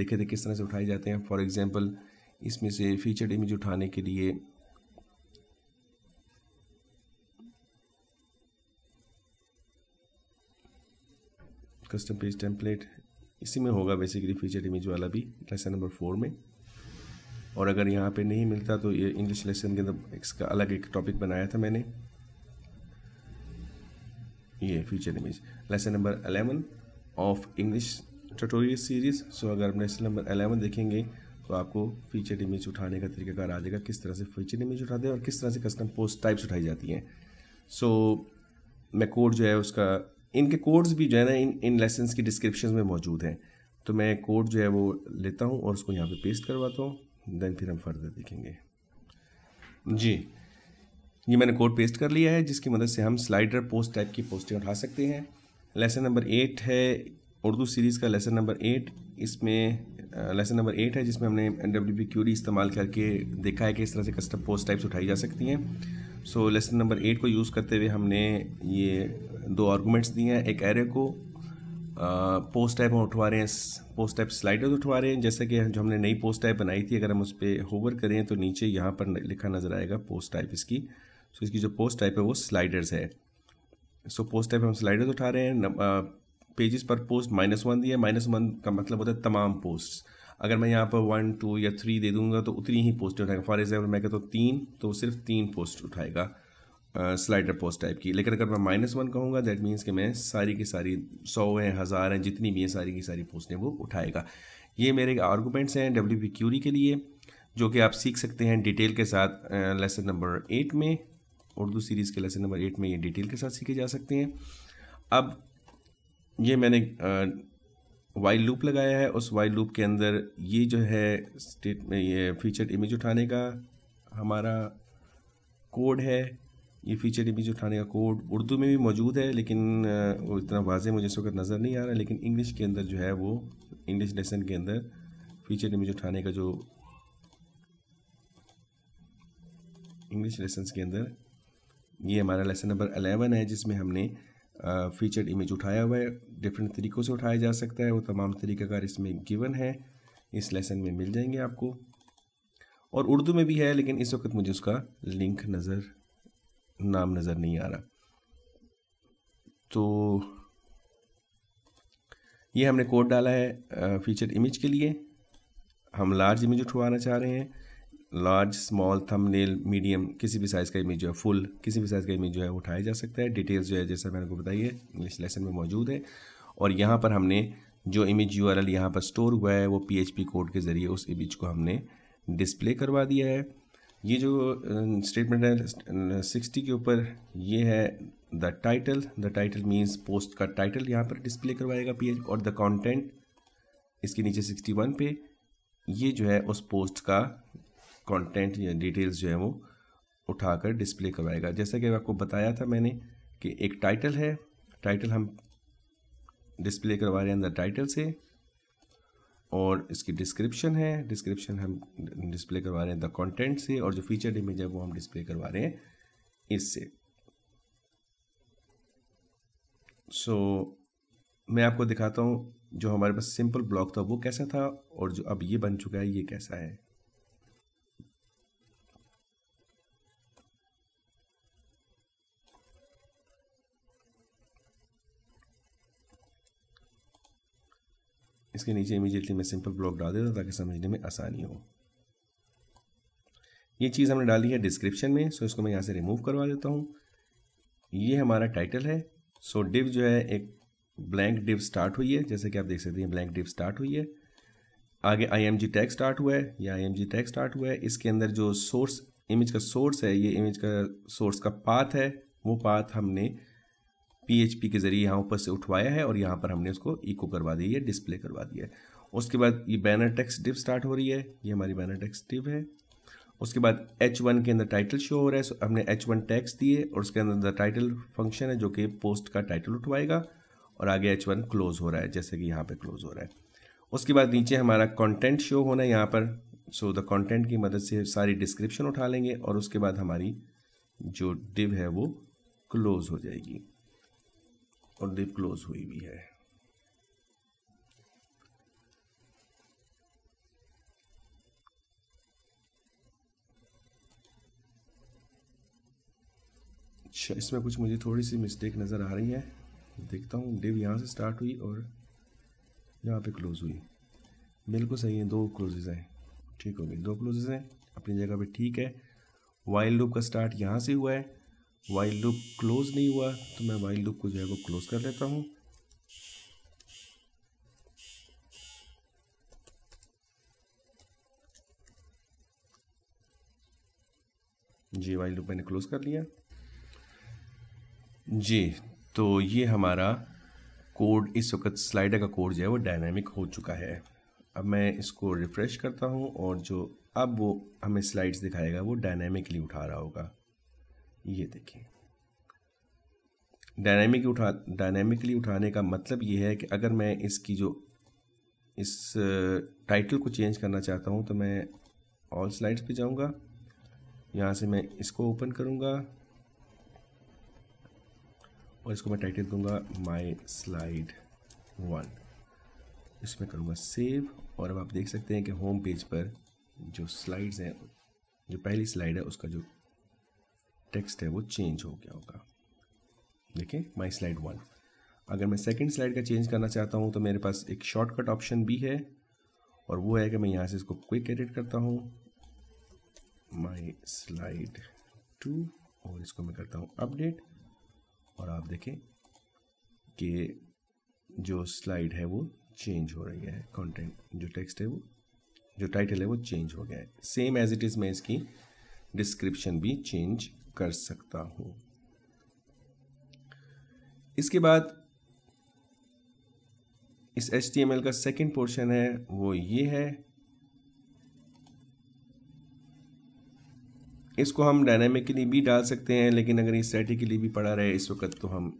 देखे थे किस तरह से उठाए जाते हैं फॉर एग्ज़ाम्पल इसमें से फीचर्ड इमेज उठाने के लिए कस्टम पेज टेम्पलेट इसी में होगा बेसिकली फीचर्ड इमेज वाला भी लेसन नंबर फोर में और अगर यहाँ पे नहीं मिलता तो ये इंग्लिश लेसन के अंदर इसका अलग एक टॉपिक बनाया था मैंने ये feature image lesson number eleven of English tutorial series so अगर आप लेसन नंबर अलेवन देखेंगे तो आपको फीचर इमेज उठाने का कार आ जाएगा किस तरह से फीचर इमेज उठाते हैं और किस तरह से कस्टम पोस्ट टाइप्स उठाई जाती हैं सो so, मैं कोड जो है उसका इनके कोड्स भी जो है ना इन इन लेसन की डिस्क्रिप्शन में मौजूद हैं तो मैं कोड जो है वो लेता हूँ और उसको यहाँ पे पेस्ट करवाता हूँ देन फिर हम फर्दर देखेंगे जी ये मैंने कोड पेस्ट कर लिया है जिसकी मदद से हम स्लाइडर पोस्ट टाइप की पोस्टें उठा सकते हैं लेसन नंबर एट है उर्दू सीरीज़ का लेसन नंबर एट इसमें लेसन नंबर एट है जिसमें हमने एन डब्ल्यू बी क्यूरी इस्तेमाल करके देखा है कि इस तरह से कस्टम पोस्ट टाइप्स उठाई जा सकती हैं सो लेसन नंबर एट को यूज़ करते हुए हमने ये दो आर्गूमेंट्स दिए हैं एक एरे को पोस्ट टाइप हम उठवा रहे हैं पोस्ट टाइप स्लाइडर उठवा रहे हैं जैसे कि जो हमने नई पोस्ट टाइप बनाई थी अगर हम उस पर होवर करें तो नीचे यहाँ पर लिखा नज़र आएगा पोस्ट टाइप इसकी सो इसकी जो पोस्ट टाइप है वो स्लाइडर्स है सो पोस्ट टाइप हम स्लाइडर्स उठा रहे हैं पेजेस पर पोस्ट माइनस वन दिया माइनस वन का मतलब होता है तमाम पोस्ट अगर मैं यहाँ पर वन टू या थ्री दे दूंगा तो उतनी ही पोस्ट उठाएगा फॉर एग्जाम्पल मैं कहता हूँ तीन तो सिर्फ तीन पोस्ट उठाएगा स्लाइडर पोस्ट टाइप की लेकिन अगर मैं माइनस वन कहूँगा दैट मीन्स कि मैं सारी की सारी सौ हैं हज़ार हैं जितनी भी हैं सारी की सारी पोस्ट हैं वो उठाएगा ये मेरे आर्गूमेंट्स हैं डब्ल्यू पी क्यूरी के लिए जो कि आप सीख सकते हैं डिटेल के साथ लेसन नंबर एट में उर्दू सीरीज़ के लेसन नंबर एट में ये डिटेल के साथ सीखे जा सकते हैं अब ये मैंने वाइल लूप लगाया है उस वाइल लूप के अंदर ये जो है स्टेट में ये फीचर्ड इमेज उठाने का हमारा कोड है ये फीचर्ड इमेज उठाने का कोड उर्दू में भी मौजूद है लेकिन वो इतना वाजह मुझे इस वक्त नज़र नहीं आ रहा लेकिन इंग्लिश के अंदर जो है वो इंग्लिश लेसन के अंदर फीचर इमेज उठाने का जो इंग्लिश लेसन के अंदर ये हमारा लेसन नंबर अलेवन है जिसमें हमने फीचर्ड इमेज उठाया हुआ है डिफरेंट तरीक़ों से उठाया जा सकता है वो तमाम तरीक़ाकार इसमें गिवन है इस लेसन में मिल जाएंगे आपको और उर्दू में भी है लेकिन इस वक्त मुझे उसका लिंक नज़र नाम नज़र नहीं आ रहा तो ये हमने कोड डाला है फीचर इमेज के लिए हम लार्ज इमेज उठवाना चाह रहे हैं लार्ज स्मॉल थंबनेल मीडियम किसी भी साइज़ का इमेज जो है फुल किसी भी साइज़ का इमेज जो है उठाया जा सकता है डिटेल्स जो है जैसा मैंने को बताइए इंग्लिश लेसन में मौजूद है और यहाँ पर हमने जो इमेज यू आर एल यहाँ पर स्टोर हुआ है वो पी कोड के ज़रिए उस इमेज को हमने डिस्प्ले करवा दिया है ये जो स्टेटमेंट है सिक्सटी के ऊपर ये है the title the title means post का टाइटल यहाँ पर डिस्प्ले करवाएगा पी और द कॉन्टेंट इसके नीचे सिक्सटी वन पे ये जो है उस पोस्ट का कंटेंट या डिटेल्स जो है वो उठाकर डिस्प्ले करवाएगा जैसा कि आपको बताया था मैंने कि एक टाइटल है टाइटल हम डिस्प्ले करवा रहे हैं अंदर टाइटल से और इसकी डिस्क्रिप्शन है डिस्क्रिप्शन हम डिस्प्ले करवा रहे हैं द कंटेंट से और जो फीचर इमेज है वो हम डिस्प्ले करवा रहे हैं इससे सो so, मैं आपको दिखाता हूँ जो हमारे पास सिंपल ब्लॉक था वो कैसा था और जो अब ये बन चुका है ये कैसा है इसके नीचे इमीजिएटली मैं सिंपल ब्लॉक डाल देता हूँ ताकि समझने में आसानी हो ये चीज़ हमने डाली है डिस्क्रिप्शन में सो इसको मैं यहाँ से रिमूव करवा देता हूँ ये हमारा टाइटल है सो डिव जो है एक ब्लैंक डिव स्टार्ट हुई है जैसे कि आप देख सकते हैं ब्लैंक डिव स्टार्ट हुई है आगे I M G tag start हुआ है या I M G tag start हुआ है इसके अंदर जो सोर्स इमेज का सोर्स है ये इमेज का सोर्स का पाथ है वो पाथ हमने पी के ज़रिए यहाँ ऊपर से उठवाया है और यहाँ पर हमने उसको इको करवा दी है डिस्प्ले करवा दिया है उसके बाद ये बैनर टेक्स डिप स्टार्ट हो रही है ये हमारी बैनर टेक्स डिप है उसके बाद एच वन के अंदर टाइटल शो हो रहा है हमने एच वन टैक्स दिए और उसके अंदर टाइटल फंक्शन है जो कि पोस्ट का टाइटल उठवाएगा और आगे एच वन क्लोज हो रहा है जैसे कि यहाँ पे क्लोज हो रहा है उसके बाद नीचे हमारा कंटेंट शो होना है यहाँ पर सो द कंटेंट की मदद से सारी डिस्क्रिप्शन उठा लेंगे और उसके बाद हमारी जो डिव है वो क्लोज हो जाएगी और लिप क्लोज हुई भी है अच्छा इसमें कुछ मुझे थोड़ी सी मिस्टेक नज़र आ रही है देखता हूँ डिव यहाँ से स्टार्ट हुई और यहाँ पे क्लोज़ हुई बिल्कुल सही है दो क्लोजेज़ हैं ठीक हो गई दो क्लोजेज़ हैं अपनी जगह पे ठीक है वाइल्ड लूप का स्टार्ट यहाँ से हुआ है वाइल्ड लुक क्लोज नहीं हुआ तो मैं वाइल्ड लुक को जो है वो क्लोज कर लेता हूँ जी वाइल्ड लुक मैंने क्लोज कर लिया जी तो ये हमारा कोड इस वक्त स्लाइडर का कोड जो है वो डायनामिक हो चुका है अब मैं इसको रिफ़्रेश करता हूँ और जो अब वो हमें स्लाइड्स दिखाएगा वो डायनामिकली उठा रहा होगा ये देखें डायनेमिक उठा डायनेमिकली उठाने का मतलब ये है कि अगर मैं इसकी जो इस टाइटल uh, को चेंज करना चाहता हूँ तो मैं ऑल स्लाइड्स पे जाऊँगा यहाँ से मैं इसको ओपन करूँगा और इसको मैं टाइटल दूँगा माई स्लाइड वन इसमें करूँगा सेव और अब आप देख सकते हैं कि होम पेज पर जो स्लाइड्स हैं जो पहली स्लाइड है उसका जो टेक्स्ट है वो चेंज हो गया होगा देखें माई स्लाइड वन अगर मैं सेकंड स्लाइड का चेंज करना चाहता हूँ तो मेरे पास एक शॉर्टकट ऑप्शन भी है और वो है कि मैं यहाँ से इसको क्विक एडिट करता हूँ माई स्लाइड टू और इसको मैं करता हूँ अपडेट और आप देखें कि जो स्लाइड है वो चेंज हो रही है कंटेंट जो टेक्स्ट है वो जो टाइटल है वो चेंज हो गया है सेम एज इट इज़ मैं इसकी डिस्क्रिप्शन भी चेंज कर सकता हूँ इसके बाद इस एच का सेकेंड पोर्शन है वो ये है इसको हम डायनेमिकली भी डाल सकते हैं लेकिन अगर ये स्टैटिकली भी पड़ा रहे इस वक्त तो हम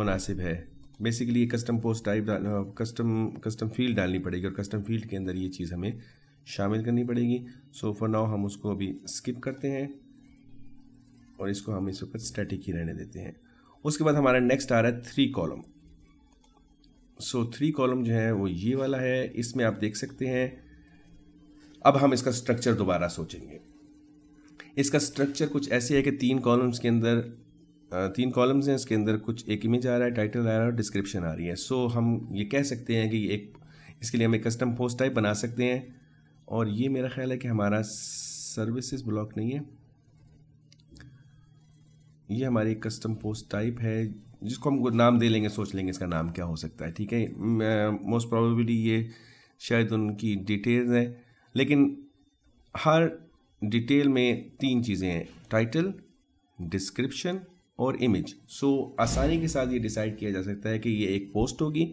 मुनासिब है बेसिकली ये custom post type custom custom field डालनी पड़ेगी और कस्टम फील्ड के अंदर ये चीज़ हमें शामिल करनी पड़ेगी सो फॉर नाउ हम उसको अभी स्किप करते हैं और इसको हम इस वक्त स्टैटिक ही रहने देते हैं उसके बाद हमारा नेक्स्ट आ रहा है three column so three column जो है वो ये वाला है इसमें आप देख सकते हैं अब हम इसका स्ट्रक्चर दोबारा सोचेंगे इसका स्ट्रक्चर कुछ ऐसे है कि तीन कॉलम्स के अंदर तीन कॉलम्स हैं इसके अंदर कुछ एक इमेज आ रहा है टाइटल आ रहा है और डिस्क्रिप्शन आ रही है सो so, हम ये कह सकते हैं कि एक इसके लिए हम एक कस्टम पोस्ट टाइप बना सकते हैं और ये मेरा ख्याल है कि हमारा सर्विसेज ब्लॉक नहीं है ये हमारी कस्टम पोस्ट टाइप है जिसको हम नाम दे लेंगे सोच लेंगे इसका नाम क्या हो सकता है ठीक है मोस्ट प्रोबेबली ये शायद उनकी डिटेल्स हैं लेकिन हर डिटेल में तीन चीज़ें हैं टाइटल डिस्क्रिप्शन और इमेज सो so, आसानी के साथ ये डिसाइड किया जा सकता है कि ये एक पोस्ट होगी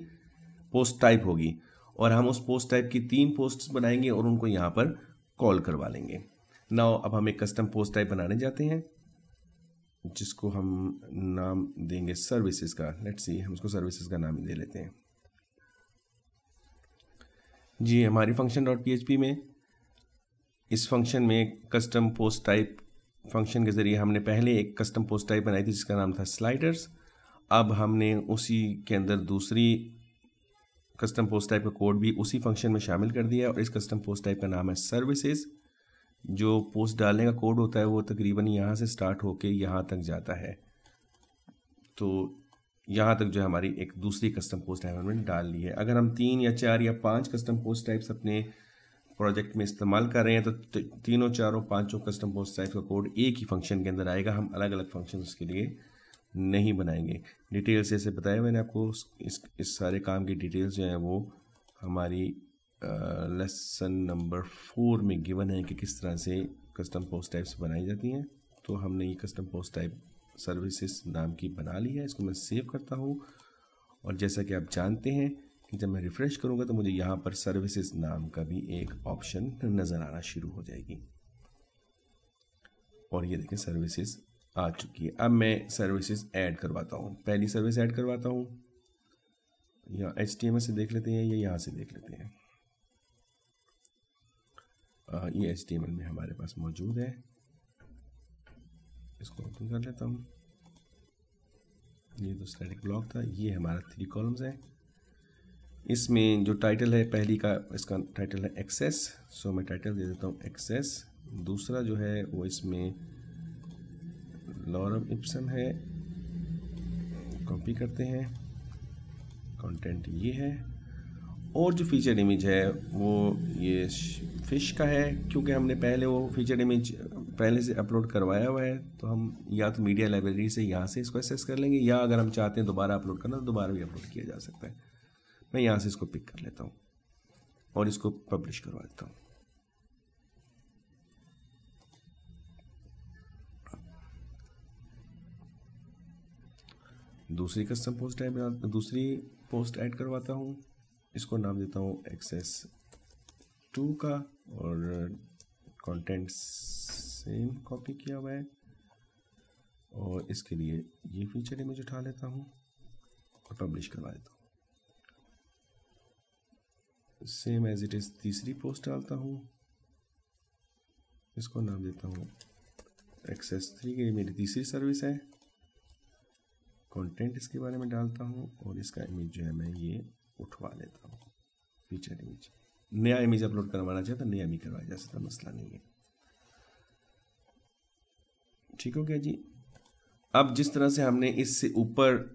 पोस्ट टाइप होगी और हम उस पोस्ट टाइप की तीन पोस्ट बनाएंगे और उनको यहाँ पर कॉल करवा लेंगे नाउ अब हम एक कस्टम पोस्ट टाइप बनाने जाते हैं जिसको हम नाम देंगे सर्विसेज का लेट्स सी हम उसको सर्विसेज का नाम ही दे लेते हैं जी हमारी फंक्शन डॉट पी में इस फंक्शन में कस्टम पोस्ट टाइप फंक्शन के ज़रिए हमने पहले एक कस्टम पोस्ट टाइप बनाई थी जिसका नाम था स्लाइडर्स अब हमने उसी के अंदर दूसरी कस्टम पोस्ट टाइप का कोड भी उसी फंक्शन में शामिल कर दिया है और इस कस्टम पोस्ट टाइप का नाम है सर्विसेज जो पोस्ट डालने का कोड होता है वो तकरीबन यहाँ से स्टार्ट होके यहाँ तक जाता है तो यहाँ तक जो है हमारी एक दूसरी कस्टम पोस्ट टाइप हमने डाल ली है अगर हम तीन या चार या पाँच कस्टम पोस्ट टाइप्स अपने प्रोजेक्ट में इस्तेमाल कर रहे हैं तो तीनों चारों पांचों कस्टम पोस्ट टाइप का कोड एक ही फंक्शन के अंदर आएगा हम अलग अलग फंक्शन के लिए नहीं बनाएंगे डिटेल्स जैसे बताया मैंने आपको इस इस सारे काम की डिटेल्स जो हैं वो हमारी लेसन नंबर फोर में गिवन है कि किस तरह से कस्टम पोस्ट टाइप्स बनाई जाती हैं तो हमने ये कस्टम पोस्ट टाइप सर्विसेज नाम की बना ली है इसको मैं सेव करता हूँ और जैसा कि आप जानते हैं कि जब मैं रिफ़्रेश करूँगा तो मुझे यहाँ पर सर्विसेज नाम का भी एक ऑप्शन नज़र आना शुरू हो जाएगी और ये देखें सर्विसेज आ चुकी है अब मैं सर्विसेज ऐड करवाता हूँ पहली सर्विस ऐड करवाता हूँ यहाँ एच से देख लेते हैं या यहाँ से देख लेते हैं आ, ये एच में हमारे पास मौजूद है इसको ओपन कर लेता हूँ ये तो स्टैटिक ब्लॉक था ये हमारा थ्री कॉलम्स है इसमें जो टाइटल है पहली का इसका टाइटल है एक्सेस सो मैं टाइटल दे देता हूँ एक्सेस दूसरा जो है वो इसमें लॉरम इप्सम है कॉपी करते हैं कंटेंट ये है और जो फीचर इमेज है वो ये फ़िश का है क्योंकि हमने पहले वो फीचर इमेज पहले से अपलोड करवाया हुआ है तो हम या तो मीडिया लाइब्रेरी से यहाँ से इसको एक्सेस कर लेंगे या अगर हम चाहते हैं दोबारा अपलोड करना तो दोबारा भी अपलोड किया जा सकता है मैं यहाँ से इसको पिक कर लेता हूँ और इसको पब्लिश करवा देता हूँ दूसरी कस्टम पोस्ट ऐड दूसरी पोस्ट ऐड करवाता हूँ इसको नाम देता हूँ एक्सेस टू का और कंटेंट सेम कॉपी किया हुआ है और इसके लिए ये फीचर इमेज उठा लेता हूँ और पब्लिश करवा देता हूँ सेम एज इट इज़ तीसरी पोस्ट डालता हूँ इसको नाम देता हूँ एक्सेस थ्री की मेरी तीसरी सर्विस है कंटेंट इसके बारे में डालता हूँ और इसका इमेज जो है मैं ये उठवा लेता हूँ फीचर इमेज नया इमेज अपलोड करवाना चाहे तो नया भी करवाया जा सकता मसला नहीं है ठीक हो गया जी अब जिस तरह से हमने इससे ऊपर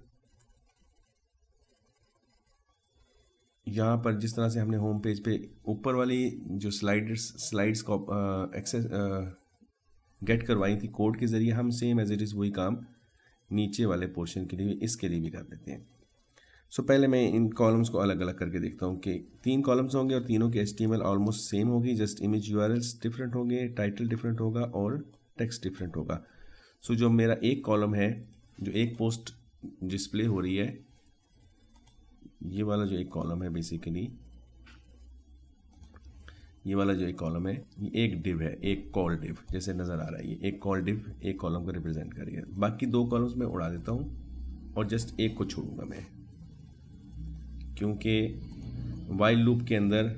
यहाँ पर जिस तरह से हमने होम पेज पे ऊपर वाली जो स्लाइडर्स स्लाइड्स को एक्सेस गेट करवाई थी कोड के ज़रिए हम सेम एज इट इज़ वही काम नीचे वाले पोर्शन के लिए भी इसके लिए भी कर देते हैं सो so, पहले मैं इन कॉलम्स को अलग अलग करके देखता हूँ कि तीन कॉलम्स होंगे और तीनों के एस ऑलमोस्ट सेम होगी जस्ट इमेज यू डिफरेंट होंगे टाइटल डिफरेंट होगा और टेक्स्ट डिफरेंट होगा सो so, जो मेरा एक कॉलम है जो एक पोस्ट डिस्प्ले हो रही है ये वाला जो एक कॉलम है बेसिकली ये वाला जो एक कॉलम है ये एक डिव है एक कॉल डिव जैसे नज़र आ रहा है ये एक कॉल डिव एक कॉलम को रिप्रेजेंट करेगा बाकी दो कॉलम्स मैं उड़ा देता हूँ और जस्ट एक को छोड़ूंगा मैं क्योंकि वाइल लूप के अंदर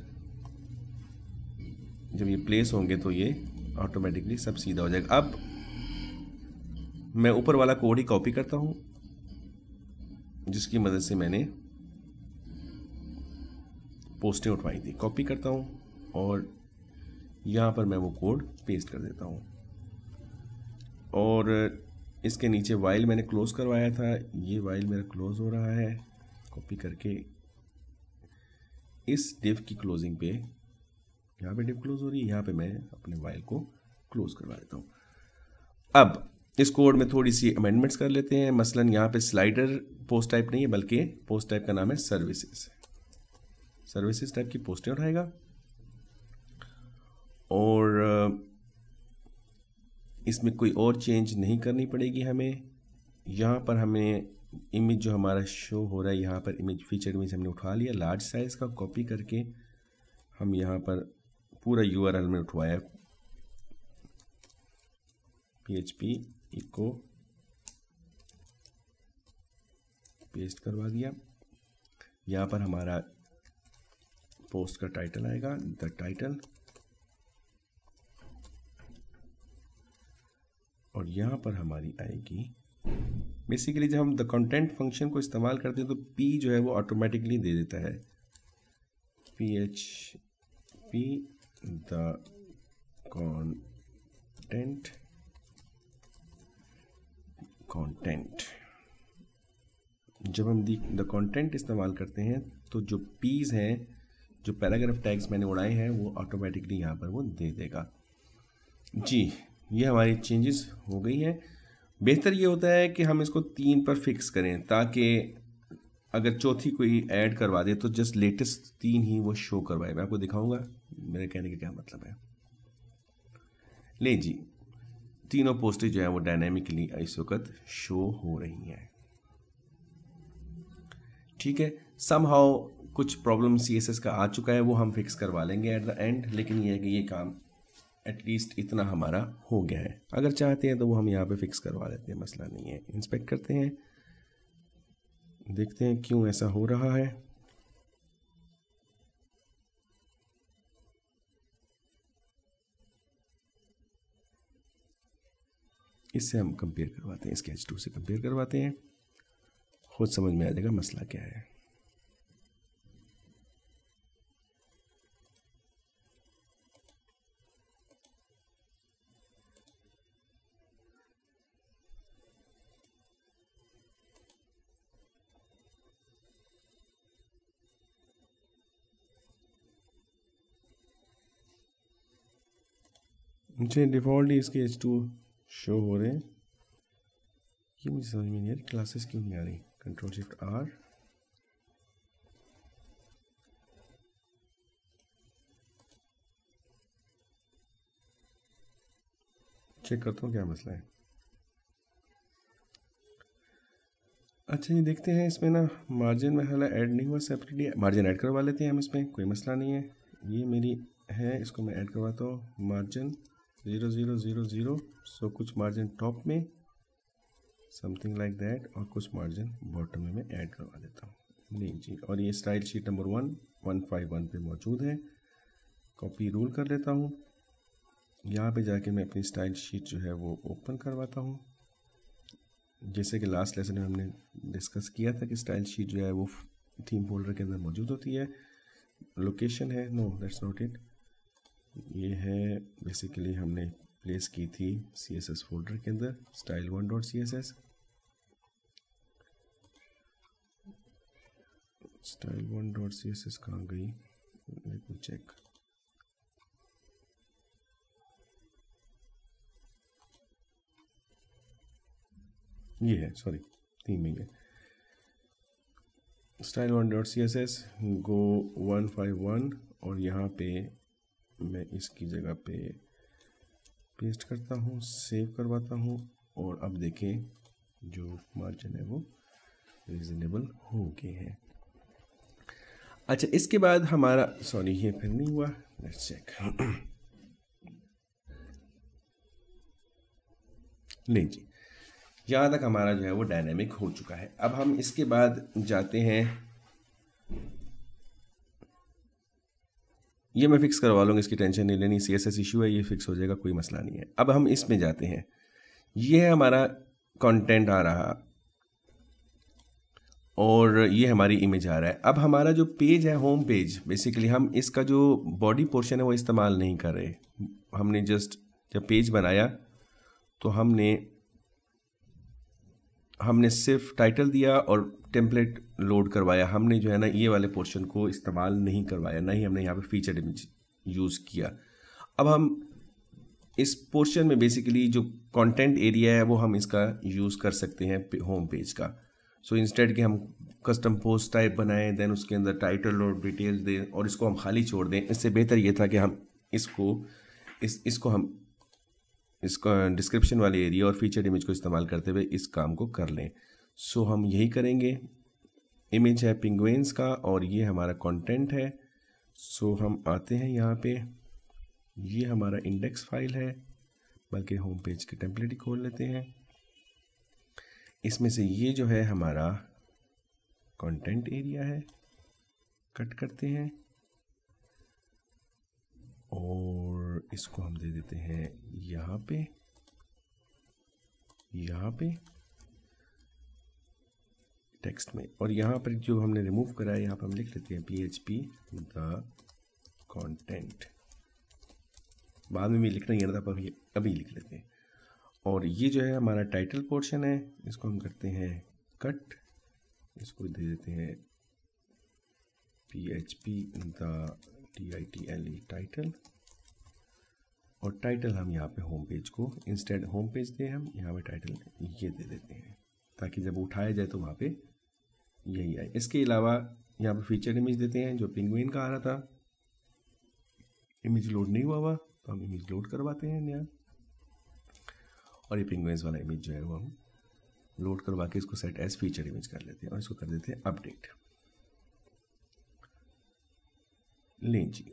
जब ये प्लेस होंगे तो ये ऑटोमेटिकली सब सीधा हो जाएगा अब मैं ऊपर वाला कोड ही कॉपी करता हूँ जिसकी मदद से मैंने पोस्टें उठवाई थी कॉपी करता हूँ और यहाँ पर मैं वो कोड पेस्ट कर देता हूँ और इसके नीचे वाइल मैंने क्लोज़ करवाया था ये वाइल मेरा क्लोज़ हो रहा है कॉपी करके इस डिव की क्लोजिंग पे यहाँ पे डिव क्लोज हो रही है यहाँ पे मैं अपने वाइल को क्लोज़ करवा देता हूँ अब इस कोड में थोड़ी सी अमेंडमेंट्स कर लेते हैं मसलन यहाँ पे स्लाइडर पोस्ट टाइप नहीं है बल्कि पोस्ट टाइप का नाम है सर्विसेज सर्विसेज टाइप की पोस्टें उठाएगा और इसमें कोई और चेंज नहीं करनी पड़ेगी हमें यहाँ पर हमें इमेज जो हमारा शो हो रहा है यहाँ पर इमेज फीचर इमेज हमने उठा लिया लार्ज साइज़ का कॉपी करके हम यहाँ पर पूरा यू आर एल में उठवाया P H P echo paste करवा दिया यहाँ पर हमारा पोस्ट का टाइटल आएगा द टाइटल और यहाँ पर हमारी आएगी बेसिकली जब हम द कंटेंट फंक्शन को इस्तेमाल करते हैं तो पी जो है वो ऑटोमेटिकली दे देता है P H P the content content जब हम द कॉन्टेंट इस्तेमाल करते हैं तो जो पीज हैं जो पैराग्राफ टैग्स मैंने उड़ाए हैं वो ऑटोमेटिकली यहाँ पर वो दे देगा जी ये हमारी चेंजेस हो गई हैं बेहतर ये होता है कि हम इसको तीन पर फिक्स करें ताकि अगर चौथी कोई ऐड करवा दे तो जस्ट लेटेस्ट तीन ही वो शो करवाए मैं आपको दिखाऊंगा मेरे कहने का क्या मतलब है ले जी तीनों पोस्टें जो है वो डायनेमिकली इस वक्त शो हो रही हैं ठीक है सम हाउ कुछ प्रॉब्लम सी एस एस का आ चुका है वो हम फिक्स करवा लेंगे एट द एंड लेकिन ये है कि ये काम एटलीस्ट इतना हमारा हो गया है अगर चाहते हैं तो वो हम यहाँ पे फिक्स करवा देते हैं मसला नहीं है इंस्पेक्ट करते हैं देखते हैं क्यों ऐसा हो रहा है इससे हम कंपेयर करवाते हैं स्केच टू से कंपेयर करवाते हैं खुद समझ में आ जाएगा मसला क्या है मुझे डिफ़ॉल्ट ही इसके एच टू शो हो रहे हैं ये मुझे समझ में नहीं आ रही क्लासेस क्यों नहीं आ रही कंट्रोल शिफ्ट आर चेक करता हूँ क्या मसला है अच्छा ये देखते हैं इसमें ना मार्जिन में हाल ऐड नहीं हुआ सेपरेटली मार्जिन ऐड करवा लेते हैं हम इसमें कोई मसला नहीं है ये मेरी है इसको मैं ऐड करवाता हूँ margin zero zero zero zero so कुछ मार्जिन टॉप में समथिंग लाइक दैट और कुछ मार्जिन बॉटम में मैं ऐड करवा देता हूँ नहीं जी और ये style sheet number one one five one पर मौजूद है कॉपी रोल कर लेता हूँ यहाँ पे जाके मैं अपनी स्टाइल शीट जो है वो ओपन करवाता हूँ जैसे कि लास्ट लेसन में हमने डिस्कस किया था कि स्टाइल शीट जो है वो थीम फोल्डर के अंदर मौजूद होती है लोकेशन है नो दैट्स नॉट इट ये है बेसिकली हमने प्लेस की थी सी एस एस फोल्डर के अंदर style one dot C S S style one dot C S S कहाँ गई लेट मी चेक ये है सॉरी तीन ही है style one dot C S S go one five one और यहाँ पे मैं इसकी जगह पे पेस्ट करता हूँ सेव करवाता हूँ और अब देखें जो मार्जिन है वो रिजनेबल हो गए हैं अच्छा इसके बाद हमारा सॉरी ये फिर नहीं हुआ लेट्स चेक नहीं जी यहाँ तक हमारा जो है वो डायनेमिक हो चुका है अब हम इसके बाद जाते हैं ये मैं फिक्स करवा लूँगा इसकी टेंशन नहीं लेनी सी एस एस इशू है ये फिक्स हो जाएगा कोई मसला नहीं है अब हम इसमें जाते हैं ये है हमारा कंटेंट आ रहा और ये हमारी इमेज आ रहा है अब हमारा जो पेज है होम पेज बेसिकली हम इसका जो बॉडी पोर्शन है वो इस्तेमाल नहीं कर रहे हमने जस्ट जब पेज बनाया तो हमने हमने सिर्फ टाइटल दिया और टेम्पलेट लोड करवाया हमने जो है ना ये वाले पोर्शन को इस्तेमाल नहीं करवाया ना ही हमने यहाँ पे फीचर इमेज यूज़ किया अब हम इस पोर्शन में बेसिकली जो कंटेंट एरिया है वो हम इसका यूज़ कर सकते हैं होम पेज का सो so इंस्टेड के हम कस्टम पोस्ट टाइप बनाएं देन उसके अंदर टाइटल और डिटेल्स दें और इसको हम खाली छोड़ दें इससे बेहतर ये था कि हम इसको इस इसको हम इसको डिस्क्रिप्शन वाले एरिया और फीचर इमेज को इस्तेमाल करते हुए इस काम को कर लें सो हम यही करेंगे इमेज है पिंगवेंस का और ये हमारा कंटेंट है सो हम आते हैं यहाँ पे ये हमारा इंडेक्स फाइल है बल्कि होम पेज के टेम्पलेट ही खोल लेते हैं इसमें से ये जो है हमारा कंटेंट एरिया है कट करते हैं और इसको हम दे देते हैं यहाँ पे यहाँ पे टेक्स्ट में और यहाँ पर जो हमने रिमूव करा है यहाँ पर हम लिख लेते हैं पी एच पी बाद में भी लिखना ही था पर अभी लिख लेते हैं और ये जो है हमारा टाइटल पोर्शन है इसको हम करते हैं कट इसको दे देते हैं P H P the T I T L E title और टाइटल हम यहाँ पे होम पेज को इंस्टेड होम पेज दे हम यहाँ पे टाइटल ये दे देते हैं ताकि जब उठाया जाए तो वहाँ पे यही है इसके अलावा यहाँ पर फीचर इमेज देते हैं जो पिंगविन का आ रहा था इमेज लोड नहीं हुआ हुआ तो हम इमेज लोड करवाते हैं नया और ये पिंगविन वाला इमेज जो है वो हम लोड करवा के इसको सेट एज फीचर इमेज कर लेते हैं और इसको कर देते हैं अपडेट लीजिए जी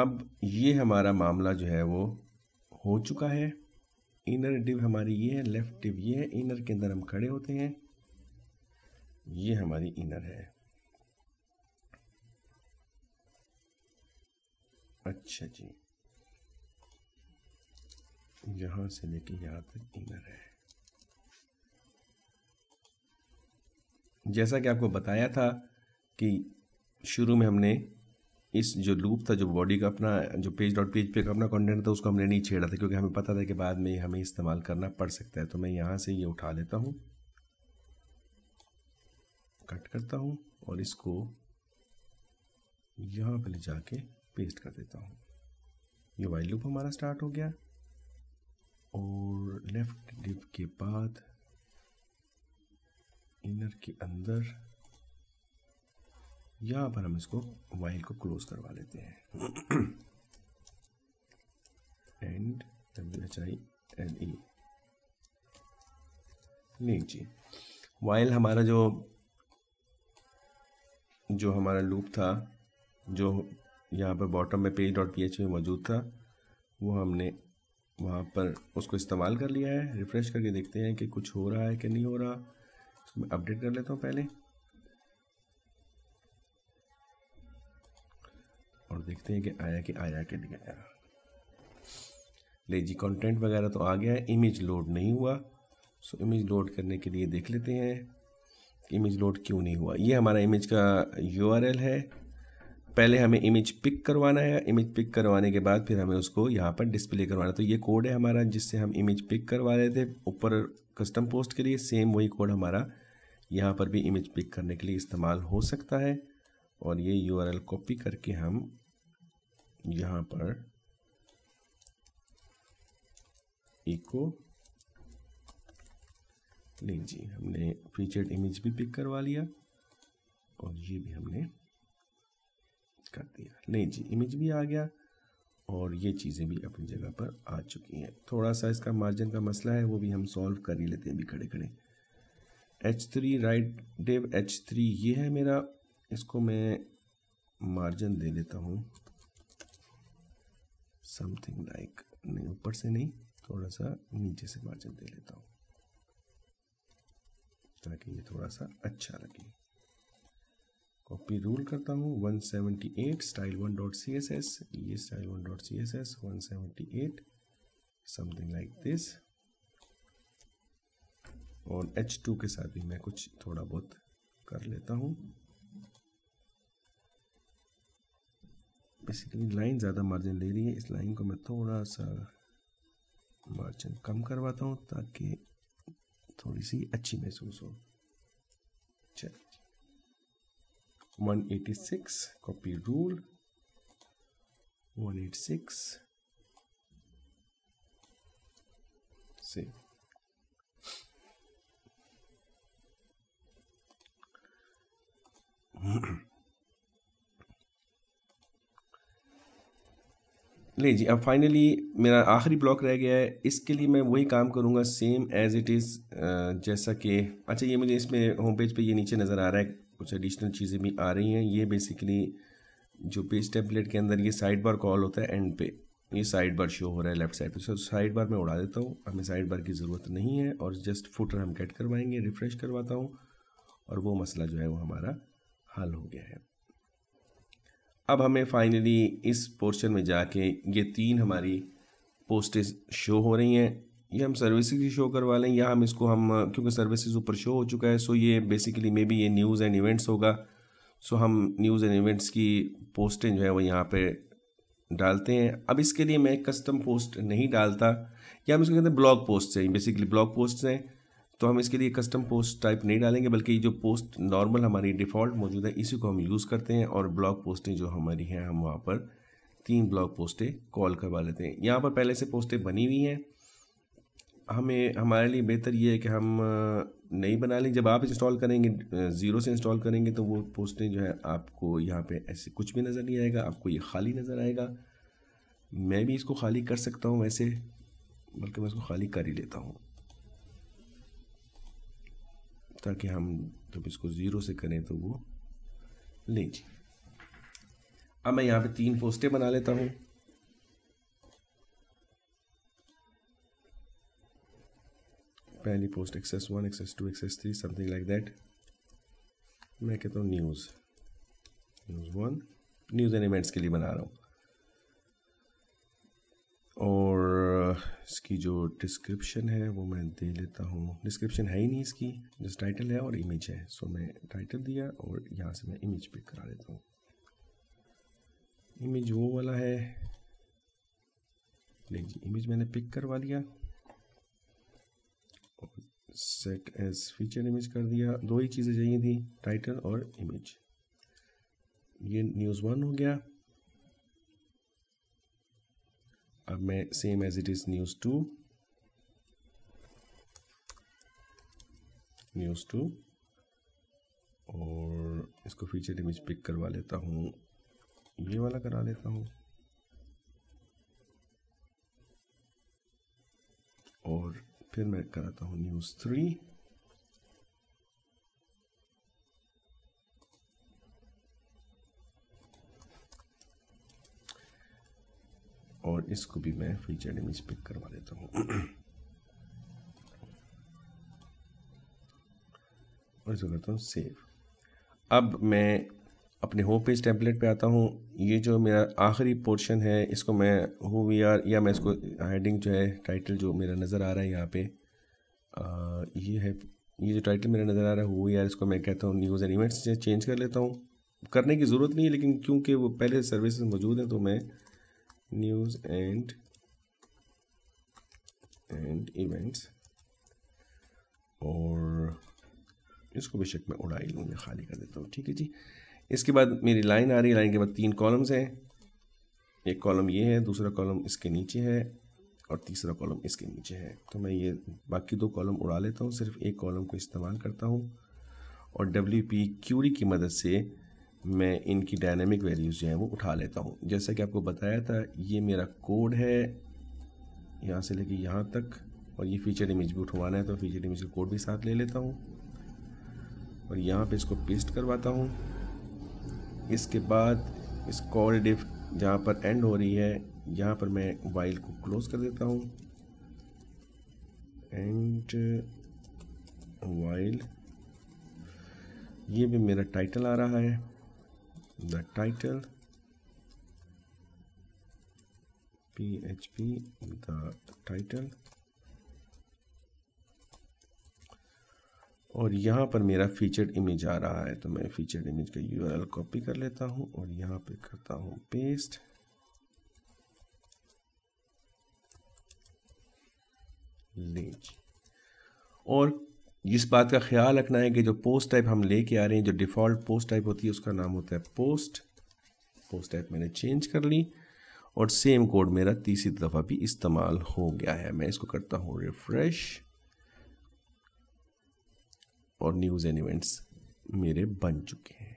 अब ये हमारा मामला जो है वो हो चुका है इनर डिव हमारी ये है लेफ़्ट डिव ये है इनर के अंदर हम खड़े होते हैं ये हमारी इनर है अच्छा जी यहां से लेके यहाँ तक इनर है जैसा कि आपको बताया था कि शुरू में हमने इस जो लूप था जो बॉडी का अपना जो पेज डॉट पेज पे का अपना कंटेंट था उसको हमने नहीं छेड़ा था क्योंकि हमें पता था कि बाद में हमें इस्तेमाल करना पड़ सकता है तो मैं यहाँ से ये यह उठा लेता हूँ कट करता हूँ और इसको यहाँ पर ले जाके पेस्ट कर देता हूँ ये वाइल लूप हमारा स्टार्ट हो गया और लेफ्ट डिप के बाद इनर के अंदर यहाँ पर हम इसको वाइल को क्लोज करवा लेते हैं and W H I L E लीजिए वाइल हमारा जो जो हमारा लूप था जो यहाँ पर बॉटम में पेज डॉट पी एच में मौजूद था वो हमने वहाँ पर उसको इस्तेमाल कर लिया है रिफ़्रेश करके देखते हैं कि कुछ हो रहा है कि नहीं हो रहा मैं अपडेट कर लेता हूँ पहले देखते हैं कि आया कि आया कि नहीं आया ले जी कंटेंट वगैरह तो आ गया है इमेज लोड नहीं हुआ सो इमेज लोड करने के लिए देख लेते हैं कि इमेज लोड क्यों नहीं हुआ ये हमारा इमेज का यू है पहले हमें इमेज पिक करवाना है इमेज पिक करवाने के बाद फिर हमें उसको यहाँ पर डिस्प्ले करवाना तो ये कोड है हमारा जिससे हम इमेज पिक करवा रहे थे ऊपर कस्टम पोस्ट के लिए सेम वही कोड हमारा यहाँ पर भी इमेज पिक करने के लिए इस्तेमाल हो सकता है और ये यू कॉपी करके हम यहाँ पर इको लीजिए हमने फीचर्ड इमेज भी पिक करवा लिया और ये भी हमने कर दिया नहीं जी इमेज भी आ गया और ये चीज़ें भी अपनी जगह पर आ चुकी हैं थोड़ा सा इसका मार्जिन का मसला है वो भी हम सॉल्व कर ही लेते हैं अभी खड़े खड़े H three right div H three ये है मेरा इसको मैं मार्जिन दे देता हूँ समथिंग लाइक नहीं ऊपर से नहीं थोड़ा सा नीचे से मार्जिन दे लेता हूँ ताकि ये थोड़ा सा अच्छा लगे कॉपी रूल करता हूँ 178 style one dot C S S ये style one dot C S S one seventy eight something like this और H2 के साथ भी मैं कुछ थोड़ा बहुत कर लेता हूँ बेसिकली लाइन ज़्यादा मार्जिन ले रही है इस लाइन को मैं थोड़ा सा मार्जिन कम करवाता हूँ ताकि थोड़ी सी अच्छी महसूस हो चलिए six copy rule 186 save Mm-hmm. लीजिए अब फाइनली मेरा आखिरी ब्लॉक रह गया है इसके लिए मैं वही काम करूँगा सेम एज़ इट इज़ जैसा कि अच्छा ये मुझे इसमें होम पेज पे ये नीचे नज़र आ रहा है कुछ एडिशनल चीज़ें भी आ रही हैं ये बेसिकली जो पेज टेम्पलेट के अंदर ये साइड बार कॉल होता है एंड पे ये साइड बार शो हो रहा है लेफ्ट साइड पे सो साइड बार मैं उड़ा देता हूँ हमें साइड बार की ज़रूरत नहीं है और जस्ट फुटर हम कैट करवाएंगे रिफ़्रेश करवाता हूँ और वो मसला जो है वो हमारा हल हो गया है अब हमें फाइनली इस पोर्शन में जाके ये तीन हमारी पोस्टेज शो हो रही हैं ये हम सर्विसेज ही शो करवा लें या हम इसको हम क्योंकि सर्विसेज ऊपर शो हो चुका है सो ये बेसिकली मे बी ये न्यूज़ एंड इवेंट्स होगा सो हम न्यूज़ एंड इवेंट्स की पोस्टें जो है वो यहाँ पे डालते हैं अब इसके लिए मैं कस्टम पोस्ट नहीं डालता या हम इसको कहते हैं ब्लॉग पोस्ट हैं बेसिकली ब्लॉग पोस्ट हैं तो हम इसके लिए कस्टम पोस्ट टाइप नहीं डालेंगे बल्कि जो पोस्ट नॉर्मल हमारी डिफ़ॉल्ट मौजूद है इसी को हम यूज़ करते हैं और ब्लॉग पोस्टें जो हमारी हैं हम वहाँ पर तीन ब्लॉग पोस्टें कॉल करवा लेते हैं यहाँ पर पहले से पोस्टें बनी हुई हैं हमें हमारे लिए बेहतर ये है कि हम नहीं बना लें जब आप इंस्टॉल करेंगे ज़ीरो से इंस्टॉल करेंगे तो वो पोस्टें जो है आपको यहाँ पे ऐसे कुछ भी नज़र नहीं आएगा आपको ये खाली नज़र आएगा मैं भी इसको खाली कर सकता हूँ वैसे बल्कि मैं इसको खाली कर ही लेता हूँ ताकि हम जब इसको ज़ीरो से करें तो वो लीजिए अब मैं यहाँ पे तीन पोस्टें बना लेता हूँ पहली post access one access two access three something like that मैं कहता हूँ news news one news elements के लिए बना रहा हूँ और इसकी जो डिस्क्रिप्शन है वो मैं दे लेता हूँ डिस्क्रिप्शन है ही नहीं इसकी जस्ट टाइटल है और इमेज है सो मैं टाइटल दिया और यहाँ से मैं इमेज पिक करा लेता हूँ इमेज वो वाला है ले जी इमेज मैंने पिक करवा लिया और सेट एज फीचर इमेज कर दिया दो ही चीज़ें चाहिए थी टाइटल और इमेज ये न्यूज़ वन हो गया same as it is news 2 news two और इसको फीचर इमेज पिक करवा लेता हूँ ये वाला करा लेता हूँ और फिर मैं कराता हूँ न्यूज़ थ्री इसको भी मैं फीचर इमेज पिक करवा देता हूँ और इसको करता हूँ सेव अब मैं अपने होम पेज टेम्पलेट पे आता हूँ ये जो मेरा आखिरी पोर्शन है इसको मैं हु वी आर या मैं इसको हेडिंग जो है टाइटल जो मेरा नज़र आ रहा है यहाँ पे आ, ये है ये जो टाइटल मेरा नज़र आ रहा है हु वी आर इसको मैं कहता हूँ न्यूज़ एंड इवेंट्स चेंज कर लेता हूँ करने की ज़रूरत नहीं है लेकिन क्योंकि वो पहले सर्विसेज मौजूद हैं तो मैं news and and events और इसको बेशक मैं उड़ाई लूँ मैं खाली कर देता हूँ ठीक है जी इसके बाद मेरी लाइन आ रही है लाइन के बाद तीन कॉलम्स हैं एक कॉलम ये है दूसरा कॉलम इसके नीचे है और तीसरा कॉलम इसके नीचे है तो मैं ये बाकी दो कॉलम उड़ा लेता हूँ सिर्फ एक कॉलम को इस्तेमाल करता हूँ और डब्ल्यू पी क्यूरी की मदद से मैं इनकी डायनेमिक वैल्यूज़ जो हैं वो उठा लेता हूँ जैसा कि आपको बताया था ये मेरा कोड है यहाँ से लेके यहाँ तक और ये फीचर इमेज भी उठवाना है तो फीचर इमेज का कोड भी साथ ले लेता हूँ और यहाँ पे इसको पेस्ट करवाता हूँ इसके बाद इस कॉल डिफ जहाँ पर एंड हो रही है यहाँ पर मैं वाइल को क्लोज़ कर देता हूँ एंड वाइल ये भी मेरा टाइटल आ रहा है the title php the title और यहाँ पर मेरा फीचर्ड इमेज आ रहा है तो मैं फीचर्ड इमेज का यू कॉपी कर लेता हूँ और यहाँ पे करता हूँ पेस्ट लिंक और इस बात का ख्याल रखना है कि जो पोस्ट टाइप हम लेके आ रहे हैं जो डिफ़ॉल्ट पोस्ट टाइप होती है उसका नाम होता है पोस्ट पोस्ट टाइप मैंने चेंज कर ली और सेम कोड मेरा तीसरी दफ़ा भी इस्तेमाल हो गया है मैं इसको करता हूँ रिफ्रेश और न्यूज़ एंड इवेंट्स मेरे बन चुके हैं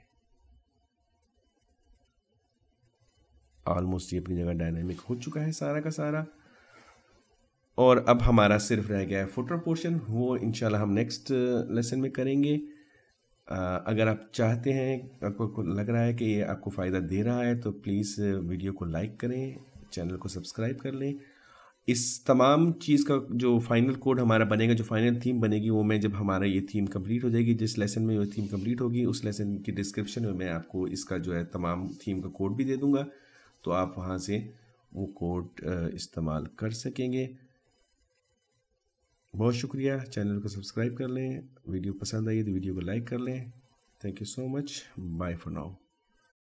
ऑलमोस्ट ये अपनी जगह डायनामिक हो चुका है सारा का सारा और अब हमारा सिर्फ रह गया है फुटर पोर्शन वो इंशाल्लाह हम नेक्स्ट लेसन uh, में करेंगे uh, अगर आप चाहते हैं आपको लग रहा है कि ये आपको फ़ायदा दे रहा है तो प्लीज़ वीडियो uh, को लाइक करें चैनल को सब्सक्राइब कर लें इस तमाम चीज़ का जो फाइनल कोड हमारा बनेगा जो फाइनल थीम बनेगी वो मैं जब हमारा ये थीम कंप्लीट हो जाएगी जिस लेसन में ये थीम कंप्लीट होगी उस लेसन की डिस्क्रिप्शन में मैं आपको इसका जो है तमाम थीम का कोड भी दे दूँगा तो आप वहाँ से वो कोड इस्तेमाल कर सकेंगे बहुत शुक्रिया चैनल को सब्सक्राइब कर लें वीडियो पसंद आई तो वीडियो को लाइक कर लें thank you so much bye for now